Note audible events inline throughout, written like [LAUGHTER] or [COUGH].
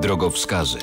drogowskazy.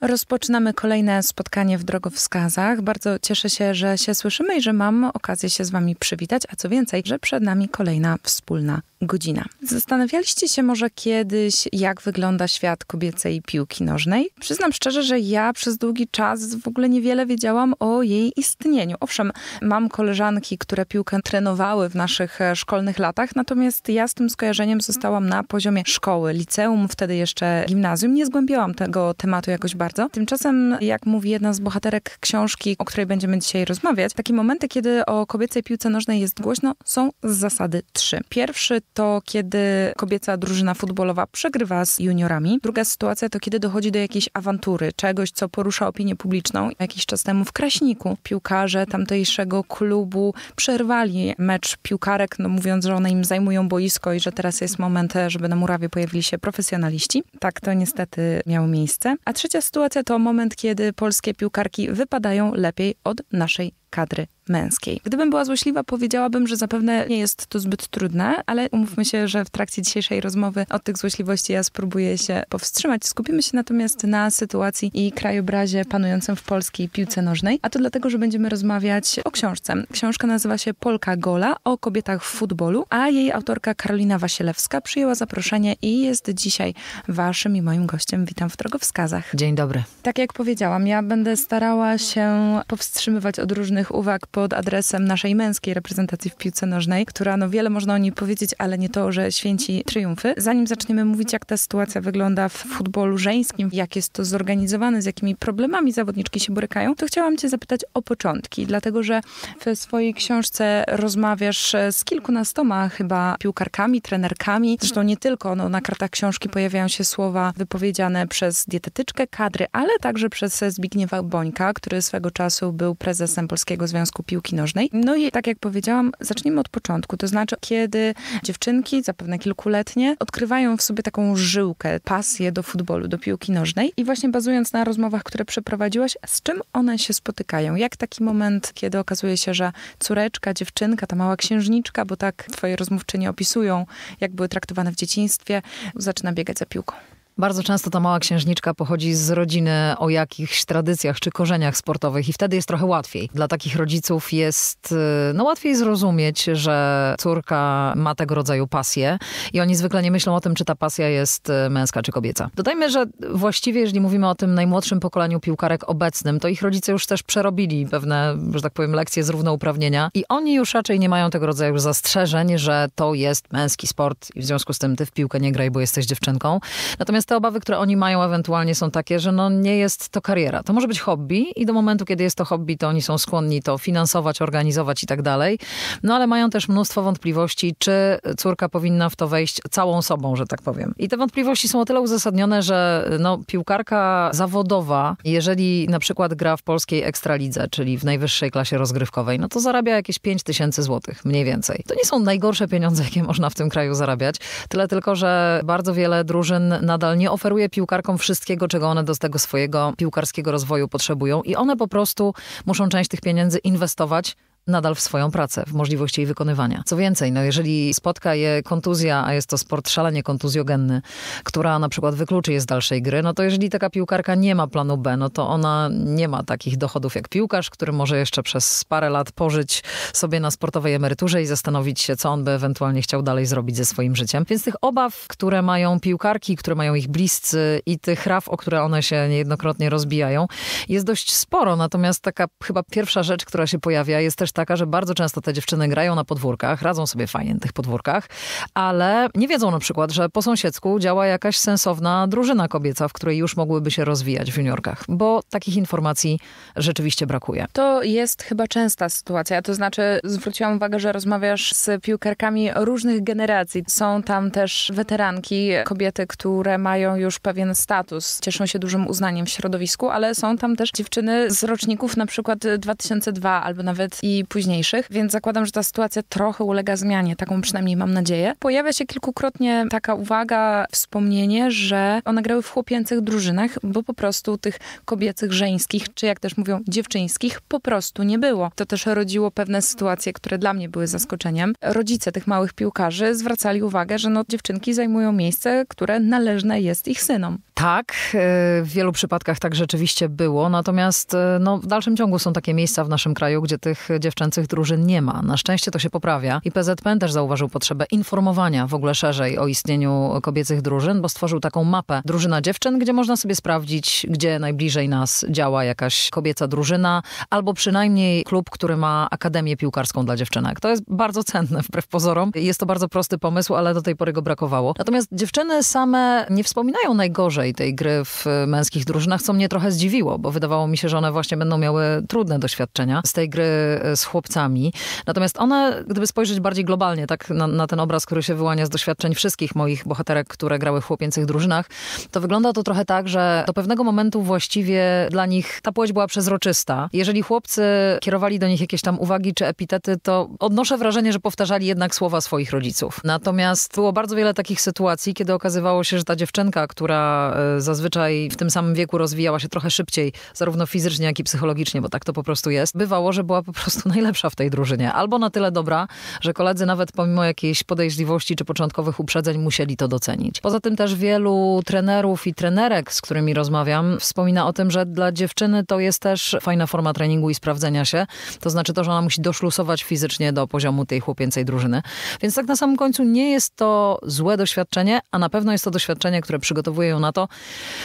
Rozpoczynamy kolejne spotkanie w drogowskazach. Bardzo cieszę się, że się słyszymy i że mam okazję się z Wami przywitać, a co więcej, że przed nami kolejna wspólna godzina. Zastanawialiście się może kiedyś, jak wygląda świat kobiecej piłki nożnej? Przyznam szczerze, że ja przez długi czas w ogóle niewiele wiedziałam o jej istnieniu. Owszem, mam koleżanki, które piłkę trenowały w naszych e, szkolnych latach, natomiast ja z tym skojarzeniem zostałam na poziomie szkoły, liceum, wtedy jeszcze gimnazjum. Nie zgłębiałam tego tematu jakoś bardzo bardzo. Tymczasem, jak mówi jedna z bohaterek książki, o której będziemy dzisiaj rozmawiać, takie momenty, kiedy o kobiecej piłce nożnej jest głośno, są z zasady trzy. Pierwszy to, kiedy kobieca drużyna futbolowa przegrywa z juniorami. Druga sytuacja to, kiedy dochodzi do jakiejś awantury, czegoś, co porusza opinię publiczną. Jakiś czas temu w Kraśniku piłkarze tamtejszego klubu przerwali mecz piłkarek, no mówiąc, że one im zajmują boisko i że teraz jest moment, żeby na murawie pojawili się profesjonaliści. Tak to niestety miało miejsce. A trzecia sytuacja sytuacja to moment, kiedy polskie piłkarki wypadają lepiej od naszej kadry męskiej. Gdybym była złośliwa, powiedziałabym, że zapewne nie jest to zbyt trudne, ale umówmy się, że w trakcie dzisiejszej rozmowy od tych złośliwości ja spróbuję się powstrzymać. Skupimy się natomiast na sytuacji i krajobrazie panującym w polskiej piłce nożnej, a to dlatego, że będziemy rozmawiać o książce. Książka nazywa się Polka Gola o kobietach w futbolu, a jej autorka Karolina Wasilewska przyjęła zaproszenie i jest dzisiaj waszym i moim gościem. Witam w drogowskazach. Dzień dobry. Tak jak powiedziałam, ja będę starała się powstrzymywać od różnych uwag pod adresem naszej męskiej reprezentacji w piłce nożnej, która no wiele można o niej powiedzieć, ale nie to, że święci triumfy. Zanim zaczniemy mówić, jak ta sytuacja wygląda w futbolu żeńskim, jak jest to zorganizowane, z jakimi problemami zawodniczki się borykają, to chciałam Cię zapytać o początki, dlatego że w swojej książce rozmawiasz e, z kilkunastoma chyba piłkarkami, trenerkami. Zresztą nie tylko, no, na kartach książki pojawiają się słowa wypowiedziane przez dietetyczkę kadry, ale także przez Zbigniewa Bońka, który swego czasu był prezesem Polskiego Polskiego Związku Piłki Nożnej. No i tak jak powiedziałam, zacznijmy od początku. To znaczy, kiedy dziewczynki, zapewne kilkuletnie, odkrywają w sobie taką żyłkę, pasję do futbolu, do piłki nożnej. I właśnie bazując na rozmowach, które przeprowadziłaś, z czym one się spotykają? Jak taki moment, kiedy okazuje się, że córeczka, dziewczynka, ta mała księżniczka, bo tak twoje rozmówczynie opisują, jak były traktowane w dzieciństwie, zaczyna biegać za piłką? Bardzo często ta mała księżniczka pochodzi z rodziny o jakichś tradycjach czy korzeniach sportowych i wtedy jest trochę łatwiej. Dla takich rodziców jest y, no, łatwiej zrozumieć, że córka ma tego rodzaju pasję i oni zwykle nie myślą o tym, czy ta pasja jest y, męska czy kobieca. Dodajmy, że właściwie, jeżeli mówimy o tym najmłodszym pokoleniu piłkarek obecnym, to ich rodzice już też przerobili pewne, że tak powiem, lekcje z równouprawnienia i oni już raczej nie mają tego rodzaju zastrzeżeń, że to jest męski sport i w związku z tym ty w piłkę nie graj, bo jesteś dziewczynką. Natomiast Natomiast te obawy, które oni mają ewentualnie są takie, że no nie jest to kariera. To może być hobby i do momentu, kiedy jest to hobby, to oni są skłonni to finansować, organizować i tak dalej. No ale mają też mnóstwo wątpliwości, czy córka powinna w to wejść całą sobą, że tak powiem. I te wątpliwości są o tyle uzasadnione, że no, piłkarka zawodowa, jeżeli na przykład gra w polskiej ekstralidze, czyli w najwyższej klasie rozgrywkowej, no to zarabia jakieś 5 tysięcy złotych, mniej więcej. To nie są najgorsze pieniądze, jakie można w tym kraju zarabiać. Tyle tylko, że bardzo wiele drużyn nadal nie oferuje piłkarkom wszystkiego, czego one do tego swojego piłkarskiego rozwoju potrzebują i one po prostu muszą część tych pieniędzy inwestować nadal w swoją pracę, w możliwości jej wykonywania. Co więcej, no jeżeli spotka je kontuzja, a jest to sport szalenie kontuzjogenny, która na przykład wykluczy je z dalszej gry, no to jeżeli taka piłkarka nie ma planu B, no to ona nie ma takich dochodów jak piłkarz, który może jeszcze przez parę lat pożyć sobie na sportowej emeryturze i zastanowić się, co on by ewentualnie chciał dalej zrobić ze swoim życiem. Więc tych obaw, które mają piłkarki, które mają ich bliscy i tych raf, o które one się niejednokrotnie rozbijają, jest dość sporo. Natomiast taka chyba pierwsza rzecz, która się pojawia, jest też taka, że bardzo często te dziewczyny grają na podwórkach, radzą sobie fajnie na tych podwórkach, ale nie wiedzą na przykład, że po sąsiedzku działa jakaś sensowna drużyna kobieca, w której już mogłyby się rozwijać w juniorkach, bo takich informacji rzeczywiście brakuje. To jest chyba częsta sytuacja, to znaczy zwróciłam uwagę, że rozmawiasz z piłkarkami różnych generacji. Są tam też weteranki, kobiety, które mają już pewien status, cieszą się dużym uznaniem w środowisku, ale są tam też dziewczyny z roczników na przykład 2002 albo nawet i późniejszych, więc zakładam, że ta sytuacja trochę ulega zmianie, taką przynajmniej mam nadzieję. Pojawia się kilkukrotnie taka uwaga, wspomnienie, że one grały w chłopięcych drużynach, bo po prostu tych kobiecych, żeńskich, czy jak też mówią, dziewczyńskich, po prostu nie było. To też rodziło pewne sytuacje, które dla mnie były zaskoczeniem. Rodzice tych małych piłkarzy zwracali uwagę, że no, dziewczynki zajmują miejsce, które należne jest ich synom. Tak, e, w wielu przypadkach tak rzeczywiście było, natomiast e, no, w dalszym ciągu są takie miejsca w naszym kraju, gdzie tych dziewczęcych drużyn nie ma. Na szczęście to się poprawia i PZPN też zauważył potrzebę informowania w ogóle szerzej o istnieniu kobiecych drużyn, bo stworzył taką mapę drużyna dziewczyn, gdzie można sobie sprawdzić, gdzie najbliżej nas działa jakaś kobieca drużyna, albo przynajmniej klub, który ma akademię piłkarską dla dziewczynek. To jest bardzo cenne wbrew pozorom. Jest to bardzo prosty pomysł, ale do tej pory go brakowało. Natomiast dziewczyny same nie wspominają najgorzej tej gry w męskich drużynach, co mnie trochę zdziwiło, bo wydawało mi się, że one właśnie będą miały trudne doświadczenia z tej gry e, z chłopcami. Natomiast one, gdyby spojrzeć bardziej globalnie, tak na, na ten obraz, który się wyłania z doświadczeń wszystkich moich bohaterek, które grały w chłopięcych drużynach, to wygląda to trochę tak, że do pewnego momentu właściwie dla nich ta płeć była przezroczysta. Jeżeli chłopcy kierowali do nich jakieś tam uwagi czy epitety, to odnoszę wrażenie, że powtarzali jednak słowa swoich rodziców. Natomiast było bardzo wiele takich sytuacji, kiedy okazywało się, że ta dziewczynka, która E, zazwyczaj w tym samym wieku rozwijała się trochę szybciej, zarówno fizycznie, jak i psychologicznie, bo tak to po prostu jest. Bywało, że była po prostu [LAUGHS] najlepsza w tej drużynie. Albo na tyle dobra, że koledzy nawet pomimo jakiejś podejrzliwości czy początkowych uprzedzeń musieli to docenić. Poza tym też wielu trenerów i trenerek, z którymi rozmawiam, wspomina o tym, że dla dziewczyny to jest też fajna forma treningu i sprawdzenia się. To znaczy to, że ona musi doszlusować fizycznie do poziomu tej chłopięcej drużyny. Więc tak na samym końcu nie jest to złe doświadczenie, a na pewno jest to doświadczenie, które przygotowuje ją na to,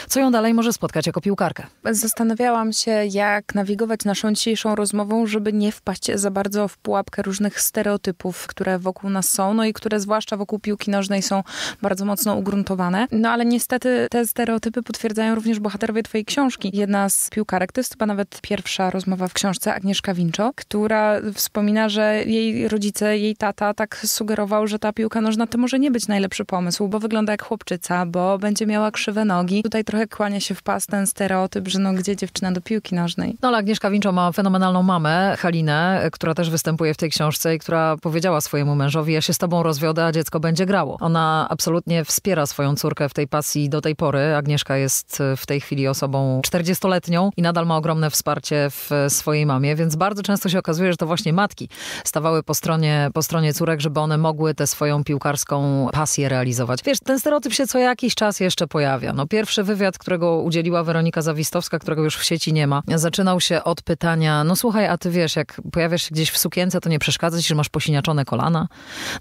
co ją dalej może spotkać jako piłkarkę. Zastanawiałam się, jak nawigować naszą dzisiejszą rozmową, żeby nie wpaść za bardzo w pułapkę różnych stereotypów, które wokół nas są, no i które zwłaszcza wokół piłki nożnej są bardzo mocno ugruntowane. No ale niestety te stereotypy potwierdzają również bohaterowie twojej książki. Jedna z piłkarek, to jest chyba nawet pierwsza rozmowa w książce, Agnieszka Winczo, która wspomina, że jej rodzice, jej tata tak sugerował, że ta piłka nożna to może nie być najlepszy pomysł, bo wygląda jak chłopczyca, bo będzie miała krzywe nogi. Tutaj trochę kłania się w pas ten stereotyp, że no gdzie dziewczyna do piłki nożnej. No ale Agnieszka Winczo ma fenomenalną mamę, Halinę, która też występuje w tej książce i która powiedziała swojemu mężowi, ja się z tobą rozwiodę, a dziecko będzie grało. Ona absolutnie wspiera swoją córkę w tej pasji do tej pory. Agnieszka jest e, w tej chwili osobą 40-letnią i nadal ma ogromne wsparcie w swojej mamie, więc bardzo często się okazuje, że to właśnie matki stawały po stronie, po stronie córek, żeby one mogły tę swoją piłkarską pasję realizować. Wiesz, ten stereotyp się co jakiś czas jeszcze pojawia. No. No, pierwszy wywiad, którego udzieliła Weronika Zawistowska, którego już w sieci nie ma, zaczynał się od pytania: No słuchaj, a ty wiesz, jak pojawiasz się gdzieś w sukience, to nie przeszkadza ci, że masz posiniaczone kolana?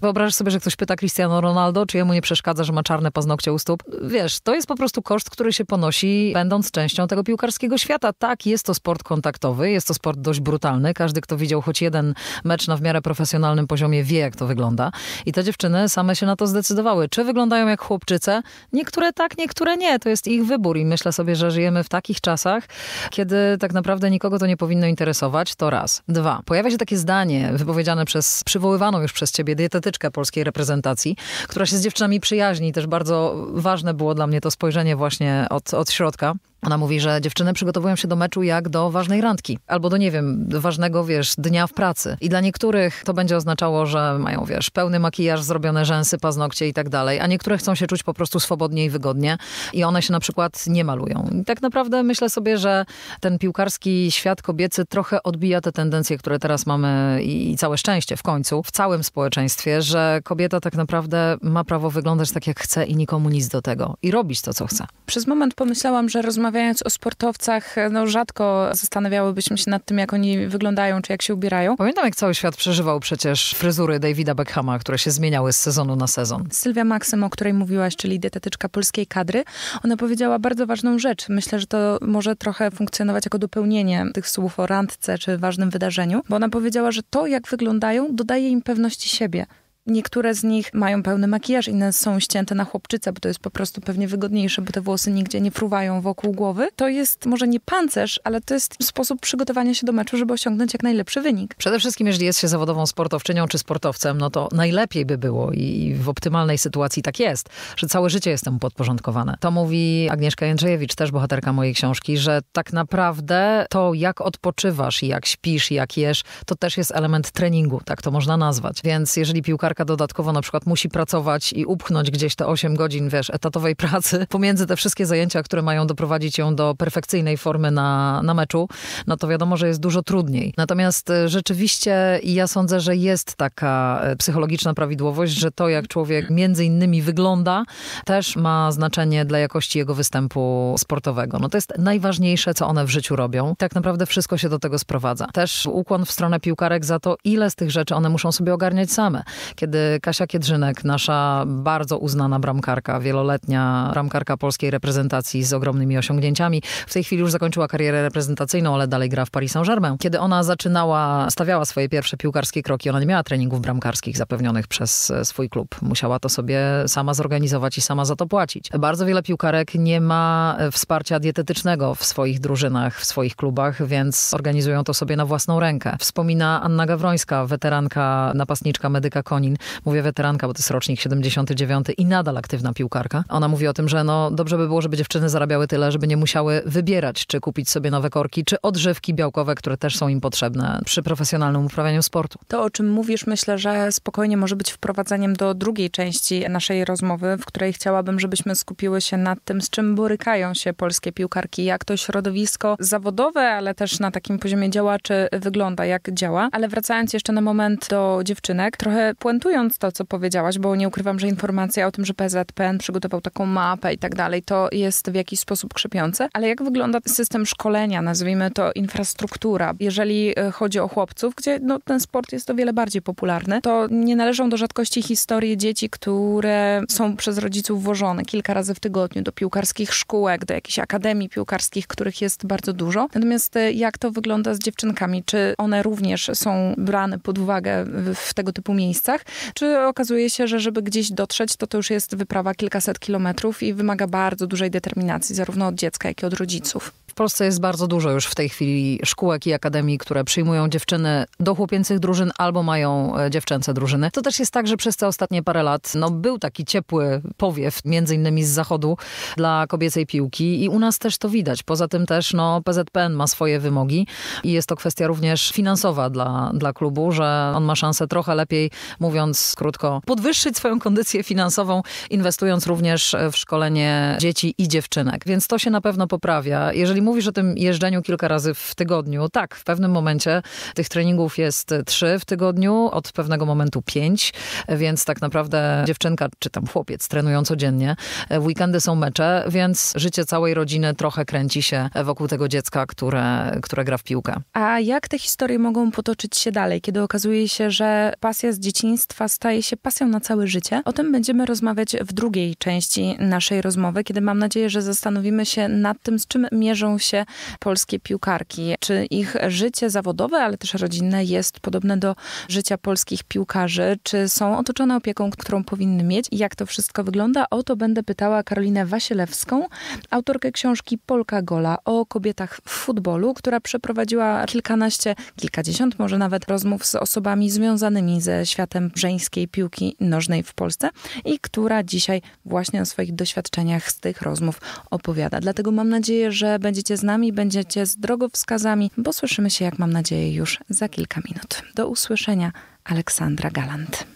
Wyobrażasz sobie, że ktoś pyta Cristiano Ronaldo, czy jemu nie przeszkadza, że ma czarne paznokcie u stóp? Wiesz, to jest po prostu koszt, który się ponosi, będąc częścią tego piłkarskiego świata. Tak, jest to sport kontaktowy, jest to sport dość brutalny. Każdy, kto widział choć jeden mecz na w miarę profesjonalnym poziomie, wie, jak to wygląda. I te dziewczyny same się na to zdecydowały. Czy wyglądają jak chłopczyce? Niektóre tak, niektóre nie nie, to jest ich wybór i myślę sobie, że żyjemy w takich czasach, kiedy tak naprawdę nikogo to nie powinno interesować, to raz. Dwa, pojawia się takie zdanie wypowiedziane przez, przywoływaną już przez ciebie dietetyczkę polskiej reprezentacji, która się z dziewczynami przyjaźni, też bardzo ważne było dla mnie to spojrzenie właśnie od, od środka. Ona mówi, że dziewczyny przygotowują się do meczu jak do ważnej randki albo do, nie wiem, ważnego, wiesz, dnia w pracy. I dla niektórych to będzie oznaczało, że mają, wiesz, pełny makijaż, zrobione rzęsy, paznokcie i tak dalej, a niektóre chcą się czuć po prostu swobodnie i wygodnie i one się na przykład nie malują. I tak naprawdę myślę sobie, że ten piłkarski świat kobiecy trochę odbija te tendencje, które teraz mamy i całe szczęście w końcu w całym społeczeństwie, że kobieta tak naprawdę ma prawo wyglądać tak jak chce i nikomu nic do tego i robić to, co chce. Przez moment pomyślałam, że rozmawiam rozmawiając o sportowcach, no rzadko zastanawiałybyśmy się nad tym, jak oni wyglądają, czy jak się ubierają. Pamiętam, jak cały świat przeżywał przecież fryzury Davida Beckhama, które się zmieniały z sezonu na sezon. Sylwia Maksym, o której mówiłaś, czyli dietetyczka polskiej kadry, ona powiedziała bardzo ważną rzecz. Myślę, że to może trochę funkcjonować jako dopełnienie tych słów o randce czy ważnym wydarzeniu, bo ona powiedziała, że to, jak wyglądają, dodaje im pewności siebie. Niektóre z nich mają pełny makijaż, inne są ścięte na chłopczycę, bo to jest po prostu pewnie wygodniejsze, bo te włosy nigdzie nie fruwają wokół głowy. To jest może nie pancerz, ale to jest sposób przygotowania się do meczu, żeby osiągnąć jak najlepszy wynik. Przede wszystkim, jeżeli jest się zawodową sportowczynią czy sportowcem, no to najlepiej by było i w optymalnej sytuacji tak jest, że całe życie jest temu podporządkowane. To mówi Agnieszka Jędrzejewicz, też bohaterka mojej książki, że tak naprawdę to, jak odpoczywasz, jak śpisz, jak jesz, to też jest element treningu, tak to można nazwać. Więc jeżeli piłkarz dodatkowo na przykład musi pracować i upchnąć gdzieś te 8 godzin, wiesz, etatowej pracy [LAUGHS] pomiędzy te wszystkie zajęcia, które mają doprowadzić ją do perfekcyjnej formy na, na meczu, no to wiadomo, że jest dużo trudniej. Natomiast e, rzeczywiście ja sądzę, że jest taka e, psychologiczna prawidłowość, że to, jak człowiek między innymi wygląda, też ma znaczenie dla jakości jego występu sportowego. No to jest najważniejsze, co one w życiu robią. Tak naprawdę wszystko się do tego sprowadza. Też ukłon w stronę piłkarek za to, ile z tych rzeczy one muszą sobie ogarniać same kiedy Kasia Kiedrzynek, nasza bardzo uznana bramkarka, wieloletnia bramkarka polskiej reprezentacji z ogromnymi osiągnięciami, w tej chwili już zakończyła karierę reprezentacyjną, ale dalej gra w Paris Saint-Germain. Kiedy ona zaczynała, stawiała swoje pierwsze piłkarskie kroki, ona nie miała treningów bramkarskich zapewnionych przez e, swój klub. Musiała to sobie sama zorganizować i sama za to płacić. Bardzo wiele piłkarek nie ma e, wsparcia dietetycznego w swoich drużynach, w swoich klubach, więc organizują to sobie na własną rękę. Wspomina Anna Gawrońska, weteranka, napastniczka medyka koni, Berlin. Mówię weteranka, bo to jest rocznik 79 i nadal aktywna piłkarka. Ona mówi o tym, że no, dobrze by było, żeby dziewczyny zarabiały tyle, żeby nie musiały wybierać, czy kupić sobie nowe korki, czy odżywki białkowe, które też są im potrzebne przy profesjonalnym uprawianiu sportu. To, o czym mówisz, myślę, że spokojnie może być wprowadzeniem do drugiej części naszej rozmowy, w której chciałabym, żebyśmy skupiły się nad tym, z czym borykają się polskie piłkarki, jak to środowisko zawodowe, ale też na takim poziomie działaczy wygląda, jak działa. Ale wracając jeszcze na moment do dziewczynek, trochę puent komentując to, co powiedziałaś, bo nie ukrywam, że informacja o tym, że PZPN przygotował taką mapę i tak dalej, to jest w jakiś sposób krzepiące. Ale jak wygląda system szkolenia, nazwijmy to infrastruktura, jeżeli e, chodzi o chłopców, gdzie no, ten sport jest o wiele bardziej popularny, to nie należą do rzadkości historie dzieci, które są przez rodziców włożone kilka razy w tygodniu do piłkarskich szkółek, do jakichś akademii piłkarskich, których jest bardzo dużo. Natomiast e, jak to wygląda z dziewczynkami? Czy one również są brane pod uwagę w tego typu miejscach? Czy okazuje się, że żeby gdzieś dotrzeć, to to już jest wyprawa kilkaset kilometrów i wymaga bardzo dużej determinacji, zarówno od dziecka, jak i od rodziców? W Polsce jest bardzo dużo już w tej chwili szkółek i akademii, które przyjmują dziewczyny do chłopięcych drużyn albo mają e, dziewczęce drużyny. To też jest tak, że przez te ostatnie parę lat no, był taki ciepły powiew, między innymi z zachodu, dla kobiecej piłki i u nas też to widać. Poza tym też no, PZPN ma swoje wymogi i jest to kwestia również finansowa dla, dla klubu, że on ma szansę trochę lepiej, mówiąc krótko, podwyższyć swoją kondycję finansową, inwestując również w szkolenie dzieci i dziewczynek. Więc to się na pewno poprawia. Jeżeli Czyli mówisz o tym jeżdżeniu kilka razy w tygodniu. Tak, w pewnym momencie tych treningów jest trzy w tygodniu, od pewnego momentu pięć, więc tak naprawdę dziewczynka czy tam chłopiec trenują codziennie. W weekendy są mecze, więc życie całej rodziny trochę kręci się wokół tego dziecka, które, które gra w piłkę. A jak te historie mogą potoczyć się dalej, kiedy okazuje się, że pasja z dzieciństwa staje się pasją na całe życie? O tym będziemy rozmawiać w drugiej części naszej rozmowy, kiedy mam nadzieję, że zastanowimy się nad tym, z czym mierzą się polskie piłkarki? Czy ich życie zawodowe, ale też rodzinne jest podobne do życia polskich piłkarzy? Czy są otoczone opieką, którą powinny mieć? jak to wszystko wygląda? O to będę pytała Karolinę Wasielewską, autorkę książki Polka Gola o kobietach w futbolu, która przeprowadziła kilkanaście, kilkadziesiąt może nawet rozmów z osobami związanymi ze światem żeńskiej piłki nożnej w Polsce i która dzisiaj właśnie o swoich doświadczeniach z tych rozmów opowiada. Dlatego mam nadzieję, że będzie będziecie z nami, będziecie z drogowskazami, bo słyszymy się, jak mam nadzieję, już za kilka minut. Do usłyszenia, Aleksandra Galant.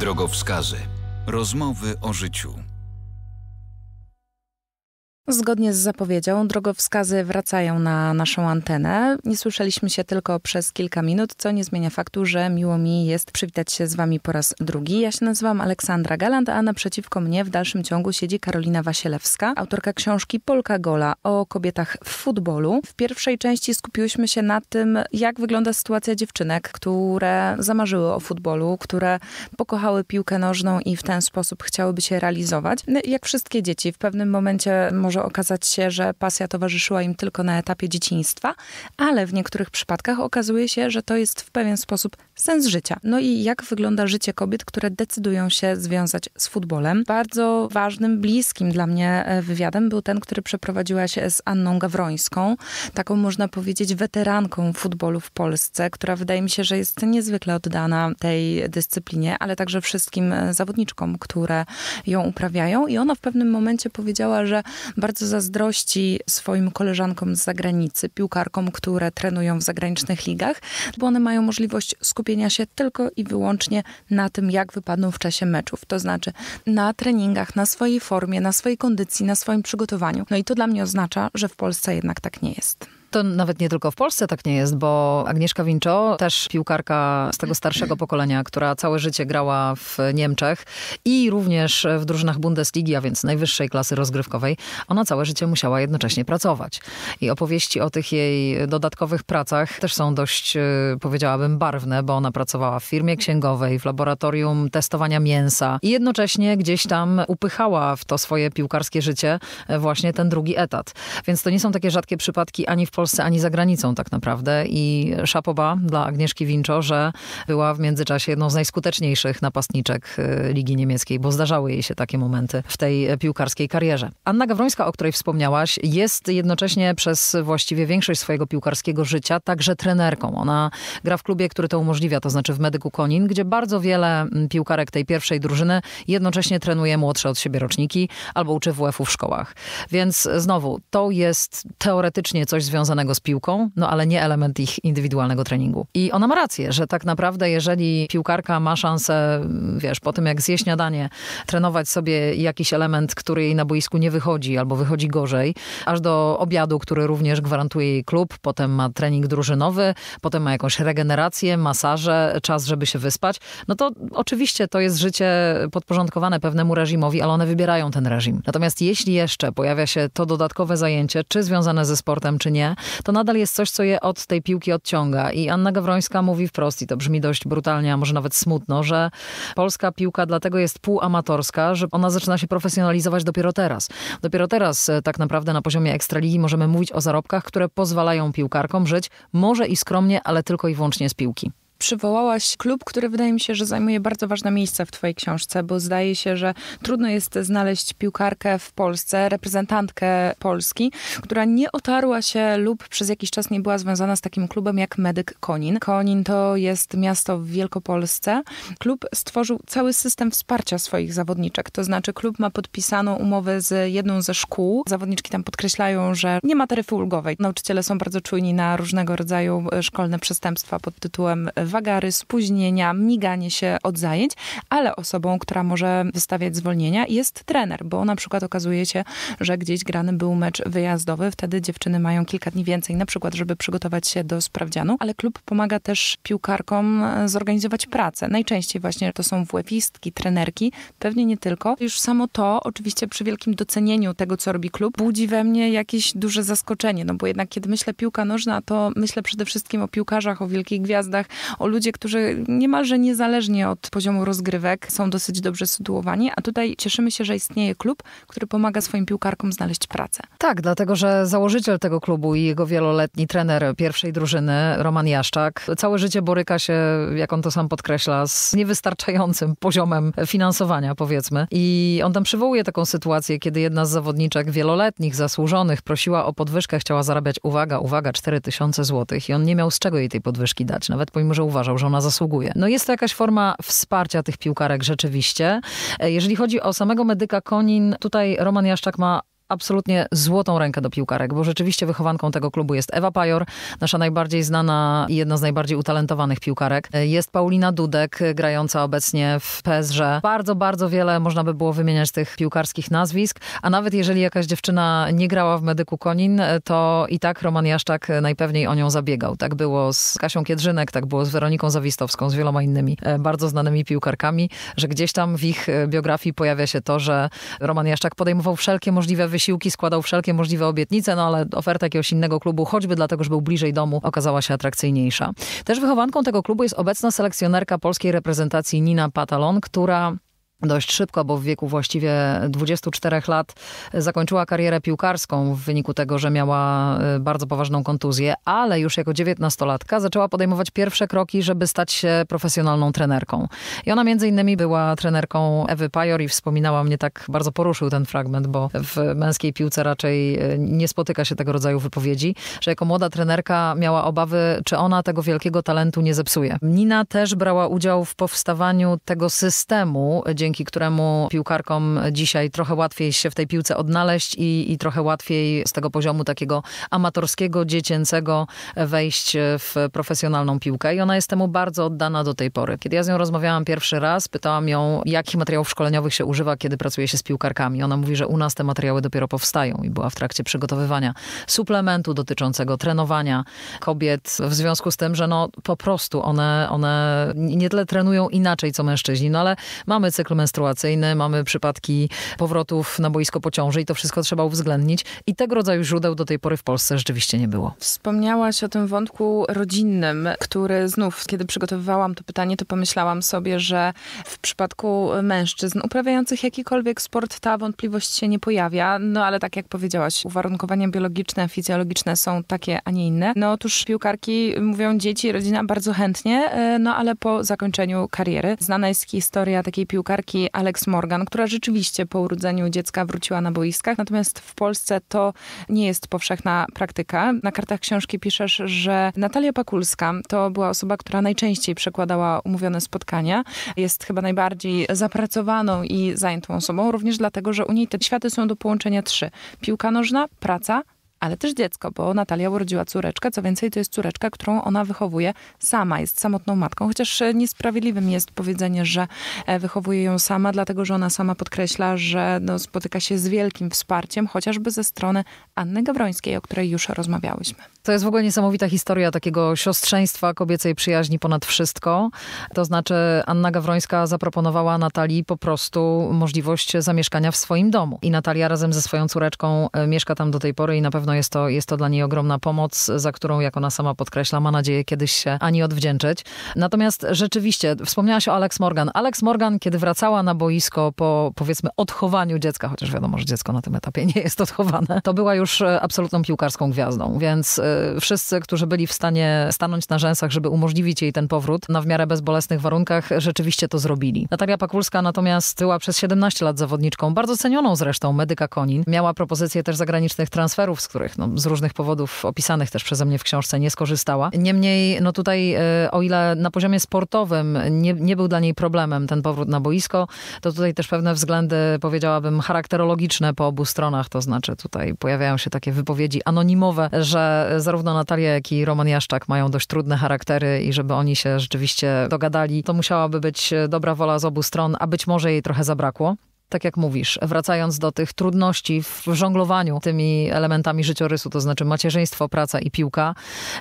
Drogowskazy. Rozmowy o życiu. Zgodnie z zapowiedzią, drogowskazy wracają na naszą antenę. Nie słyszeliśmy się tylko przez kilka minut, co nie zmienia faktu, że miło mi jest przywitać się z Wami po raz drugi. Ja się nazywam Aleksandra Galant, a naprzeciwko mnie w dalszym ciągu siedzi Karolina Wasielewska, autorka książki Polka Gola o kobietach w futbolu. W pierwszej części skupiłyśmy się na tym, jak wygląda sytuacja dziewczynek, które zamarzyły o futbolu, które pokochały piłkę nożną i w ten sposób chciałyby się realizować. No jak wszystkie dzieci, w pewnym momencie może może okazać się, że pasja towarzyszyła im tylko na etapie dzieciństwa, ale w niektórych przypadkach okazuje się, że to jest w pewien sposób sens życia. No i jak wygląda życie kobiet, które decydują się związać z futbolem? Bardzo ważnym, bliskim dla mnie e, wywiadem był ten, który przeprowadziła się z Anną Gawrońską, taką można powiedzieć weteranką futbolu w Polsce, która wydaje mi się, że jest niezwykle oddana tej dyscyplinie, ale także wszystkim e, zawodniczkom, które ją uprawiają. I ona w pewnym momencie powiedziała, że bardzo zazdrości swoim koleżankom z zagranicy, piłkarkom, które trenują w zagranicznych ligach, bo one mają możliwość skupienia się tylko i wyłącznie na tym, jak wypadną w czasie meczów. To znaczy na treningach, na swojej formie, na swojej kondycji, na swoim przygotowaniu. No i to dla mnie oznacza, że w Polsce jednak tak nie jest. To nawet nie tylko w Polsce tak nie jest, bo Agnieszka Winczo, też piłkarka z tego starszego pokolenia, która całe życie grała w Niemczech i również w drużynach Bundesligi, a więc najwyższej klasy rozgrywkowej, ona całe życie musiała jednocześnie pracować. I opowieści o tych jej dodatkowych pracach też są dość, y, powiedziałabym, barwne, bo ona pracowała w firmie księgowej, w laboratorium testowania mięsa i jednocześnie gdzieś tam upychała w to swoje piłkarskie życie y, właśnie ten drugi etat. Więc to nie są takie rzadkie przypadki ani w Polsce, Polsce, ani za granicą tak naprawdę. I szapoba dla Agnieszki Winczo, że była w międzyczasie jedną z najskuteczniejszych napastniczek y, Ligi Niemieckiej, bo zdarzały jej się takie momenty w tej y, piłkarskiej karierze. Anna Gawrońska, o której wspomniałaś, jest jednocześnie przez właściwie większość swojego piłkarskiego życia także trenerką. Ona gra w klubie, który to umożliwia, to znaczy w Medyku Konin, gdzie bardzo wiele mm, piłkarek tej pierwszej drużyny jednocześnie trenuje młodsze od siebie roczniki albo uczy WF-u w szkołach. Więc znowu, to jest teoretycznie coś związane związanego z piłką, no ale nie element ich indywidualnego treningu. I ona ma rację, że tak naprawdę jeżeli piłkarka ma szansę, wiesz, po tym jak zje śniadanie, trenować sobie jakiś element, który jej na boisku nie wychodzi albo wychodzi gorzej, aż do obiadu, który również gwarantuje jej klub, potem ma trening drużynowy, potem ma jakąś regenerację, masaże, czas, żeby się wyspać, no to oczywiście to jest życie podporządkowane pewnemu reżimowi, ale one wybierają ten reżim. Natomiast jeśli jeszcze pojawia się to dodatkowe zajęcie, czy związane ze sportem, czy nie, to nadal jest coś, co je od tej piłki odciąga. I Anna Gawrońska mówi wprost, i to brzmi dość brutalnie, a może nawet smutno, że polska piłka dlatego jest półamatorska, że ona zaczyna się profesjonalizować dopiero teraz. Dopiero teraz e, tak naprawdę na poziomie Ekstraligi możemy mówić o zarobkach, które pozwalają piłkarkom żyć może i skromnie, ale tylko i wyłącznie z piłki przywołałaś klub, który wydaje mi się, że zajmuje bardzo ważne miejsce w Twojej książce, bo zdaje się, że trudno jest znaleźć piłkarkę w Polsce, reprezentantkę Polski, która nie otarła się lub przez jakiś czas nie była związana z takim klubem jak Medyk Konin. Konin to jest miasto w Wielkopolsce. Klub stworzył cały system wsparcia swoich zawodniczek, to znaczy klub ma podpisaną umowę z jedną ze szkół. Zawodniczki tam podkreślają, że nie ma taryfy ulgowej. Nauczyciele są bardzo czujni na różnego rodzaju szkolne przestępstwa pod tytułem wagary, spóźnienia, miganie się od zajęć, ale osobą, która może wystawiać zwolnienia jest trener, bo na przykład okazuje się, że gdzieś grany był mecz wyjazdowy, wtedy dziewczyny mają kilka dni więcej, na przykład, żeby przygotować się do sprawdzianu, ale klub pomaga też piłkarkom zorganizować pracę. Najczęściej właśnie to są włefistki, trenerki, pewnie nie tylko. Już samo to, oczywiście przy wielkim docenieniu tego, co robi klub, budzi we mnie jakieś duże zaskoczenie, no bo jednak kiedy myślę piłka nożna, to myślę przede wszystkim o piłkarzach, o wielkich gwiazdach, o o ludzie, którzy niemalże niezależnie od poziomu rozgrywek są dosyć dobrze sytuowani, a tutaj cieszymy się, że istnieje klub, który pomaga swoim piłkarkom znaleźć pracę. Tak, dlatego że założyciel tego klubu i jego wieloletni trener pierwszej drużyny, Roman Jaszczak, całe życie boryka się, jak on to sam podkreśla, z niewystarczającym poziomem finansowania, powiedzmy. I on tam przywołuje taką sytuację, kiedy jedna z zawodniczek wieloletnich, zasłużonych, prosiła o podwyżkę, chciała zarabiać, uwaga, uwaga, 4000 zł i on nie miał z czego jej tej podwyżki dać, nawet pomimo, że uważał, że ona zasługuje. No jest to jakaś forma wsparcia tych piłkarek rzeczywiście. E, jeżeli chodzi o samego medyka Konin, tutaj Roman Jaszczak ma absolutnie złotą rękę do piłkarek, bo rzeczywiście wychowanką tego klubu jest Ewa Pajor, nasza najbardziej znana i jedna z najbardziej utalentowanych piłkarek. Jest Paulina Dudek, grająca obecnie w PSG. Bardzo, bardzo wiele można by było wymieniać tych piłkarskich nazwisk, a nawet jeżeli jakaś dziewczyna nie grała w Medyku Konin, to i tak Roman Jaszczak najpewniej o nią zabiegał. Tak było z Kasią Kiedrzynek, tak było z Weroniką Zawistowską, z wieloma innymi e, bardzo znanymi piłkarkami, że gdzieś tam w ich e, biografii pojawia się to, że Roman Jaszczak podejmował wszelkie możliwe wysiłki, składał wszelkie możliwe obietnice, no ale oferta jakiegoś innego klubu, choćby dlatego, że był bliżej domu, okazała się atrakcyjniejsza. Też wychowanką tego klubu jest obecna selekcjonerka polskiej reprezentacji Nina Patalon, która dość szybko, bo w wieku właściwie 24 lat zakończyła karierę piłkarską w wyniku tego, że miała e, bardzo poważną kontuzję, ale już jako 19-latka zaczęła podejmować pierwsze kroki, żeby stać się profesjonalną trenerką. I ona między innymi była trenerką Ewy Pajor i wspominała mnie tak, bardzo poruszył ten fragment, bo w męskiej piłce raczej e, nie spotyka się tego rodzaju wypowiedzi, że jako młoda trenerka miała obawy, czy ona tego wielkiego talentu nie zepsuje. Nina też brała udział w powstawaniu tego systemu, dzięki dzięki któremu piłkarkom dzisiaj trochę łatwiej się w tej piłce odnaleźć i, i trochę łatwiej z tego poziomu takiego amatorskiego, dziecięcego wejść w profesjonalną piłkę. I ona jest temu bardzo oddana do tej pory. Kiedy ja z nią rozmawiałam pierwszy raz, pytałam ją, jakich materiałów szkoleniowych się używa, kiedy pracuje się z piłkarkami. Ona mówi, że u nas te materiały dopiero powstają i była w trakcie przygotowywania suplementu dotyczącego trenowania kobiet w związku z tym, że no po prostu one, one nie tyle trenują inaczej co mężczyźni, no ale mamy cykl cykl menstruacyjny, mamy przypadki powrotów na boisko po ciąży i to wszystko trzeba uwzględnić. I tego rodzaju źródeł do tej pory w Polsce rzeczywiście nie było. Wspomniałaś o tym wątku rodzinnym, który znów, kiedy przygotowywałam to pytanie, to pomyślałam sobie, że w przypadku mężczyzn uprawiających jakikolwiek sport ta wątpliwość się nie pojawia. No ale tak jak powiedziałaś, uwarunkowania biologiczne, fizjologiczne są takie, a nie inne. No otóż piłkarki mówią dzieci, rodzina bardzo chętnie, e, no ale po zakończeniu kariery. Znana jest historia takiej piłkarki, piłkarki Alex Morgan, która rzeczywiście po urodzeniu dziecka wróciła na boiskach, natomiast w Polsce to nie jest powszechna praktyka. Na kartach książki piszesz, że Natalia Pakulska to była osoba, która najczęściej przekładała umówione spotkania. Jest chyba najbardziej zapracowaną i zajętą osobą, również dlatego, że u niej te światy są do połączenia trzy. Piłka nożna, praca, ale też dziecko, bo Natalia urodziła córeczkę. Co więcej, to jest córeczka, którą ona wychowuje sama, jest samotną matką, chociaż e, niesprawiedliwym jest powiedzenie, że e, wychowuje ją sama, dlatego że ona sama podkreśla, że no, spotyka się z wielkim wsparciem, chociażby ze strony Anny Gawrońskiej, o której już rozmawiałyśmy. To jest w ogóle niesamowita historia takiego siostrzeństwa kobiecej przyjaźni ponad wszystko. To znaczy Anna Gawrońska zaproponowała Natalii po prostu możliwość zamieszkania w swoim domu. I Natalia razem ze swoją córeczką e, mieszka tam do tej pory i na pewno jest to, jest to dla niej ogromna pomoc, za którą, jak ona sama podkreśla, ma nadzieję kiedyś się ani odwdzięczyć. Natomiast rzeczywiście, wspomniałaś o Alex Morgan. Alex Morgan, kiedy wracała na boisko po powiedzmy odchowaniu dziecka, chociaż wiadomo, że dziecko na tym etapie nie jest odchowane, to była już e, absolutną piłkarską gwiazdą, więc e, wszyscy, którzy byli w stanie stanąć na rzęsach, żeby umożliwić jej ten powrót na w miarę bezbolesnych warunkach, rzeczywiście to zrobili. Natalia Pakulska natomiast była przez 17 lat zawodniczką, bardzo cenioną zresztą, medyka Konin. Miała propozycje też zagranicznych transferów, z których no, z różnych powodów opisanych też przeze mnie w książce nie skorzystała. Niemniej, no tutaj, e, o ile na poziomie sportowym nie, nie był dla niej problemem ten powrót na boisko, to tutaj też pewne względy, powiedziałabym, charakterologiczne po obu stronach, to znaczy tutaj pojawiają się takie wypowiedzi anonimowe, że zarówno Natalia, jak i Roman Jaszczak mają dość trudne charaktery i żeby oni się rzeczywiście dogadali, to musiałaby być e, dobra wola z obu stron, a być może jej trochę zabrakło tak jak mówisz, wracając do tych trudności w żonglowaniu tymi elementami życiorysu, to znaczy macierzyństwo, praca i piłka,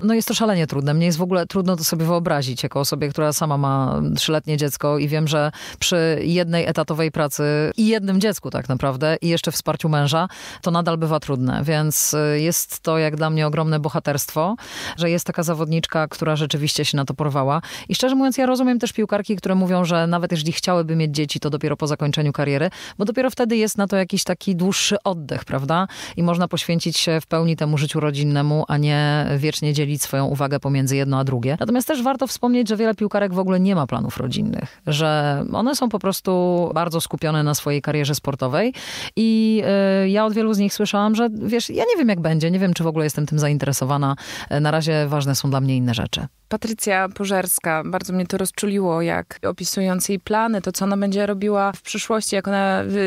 no jest to szalenie trudne. Mnie jest w ogóle trudno to sobie wyobrazić, jako osobie, która sama ma trzyletnie dziecko i wiem, że przy jednej etatowej pracy i jednym dziecku tak naprawdę i jeszcze wsparciu męża, to nadal bywa trudne, więc y, jest to jak dla mnie ogromne bohaterstwo, że jest taka zawodniczka, która rzeczywiście się na to porwała. I szczerze mówiąc, ja rozumiem też piłkarki, które mówią, że nawet jeżeli chciałyby mieć dzieci, to dopiero po zakończeniu kariery, bo dopiero wtedy jest na to jakiś taki dłuższy oddech, prawda? I można poświęcić się w pełni temu życiu rodzinnemu, a nie wiecznie dzielić swoją uwagę pomiędzy jedno a drugie. Natomiast też warto wspomnieć, że wiele piłkarek w ogóle nie ma planów rodzinnych, że one są po prostu bardzo skupione na swojej karierze sportowej i yy, ja od wielu z nich słyszałam, że wiesz, ja nie wiem jak będzie, nie wiem czy w ogóle jestem tym zainteresowana. Y, na razie ważne są dla mnie inne rzeczy. Patrycja Pożerska, bardzo mnie to rozczuliło, jak opisując jej plany, to co ona będzie robiła w przyszłości, jak ona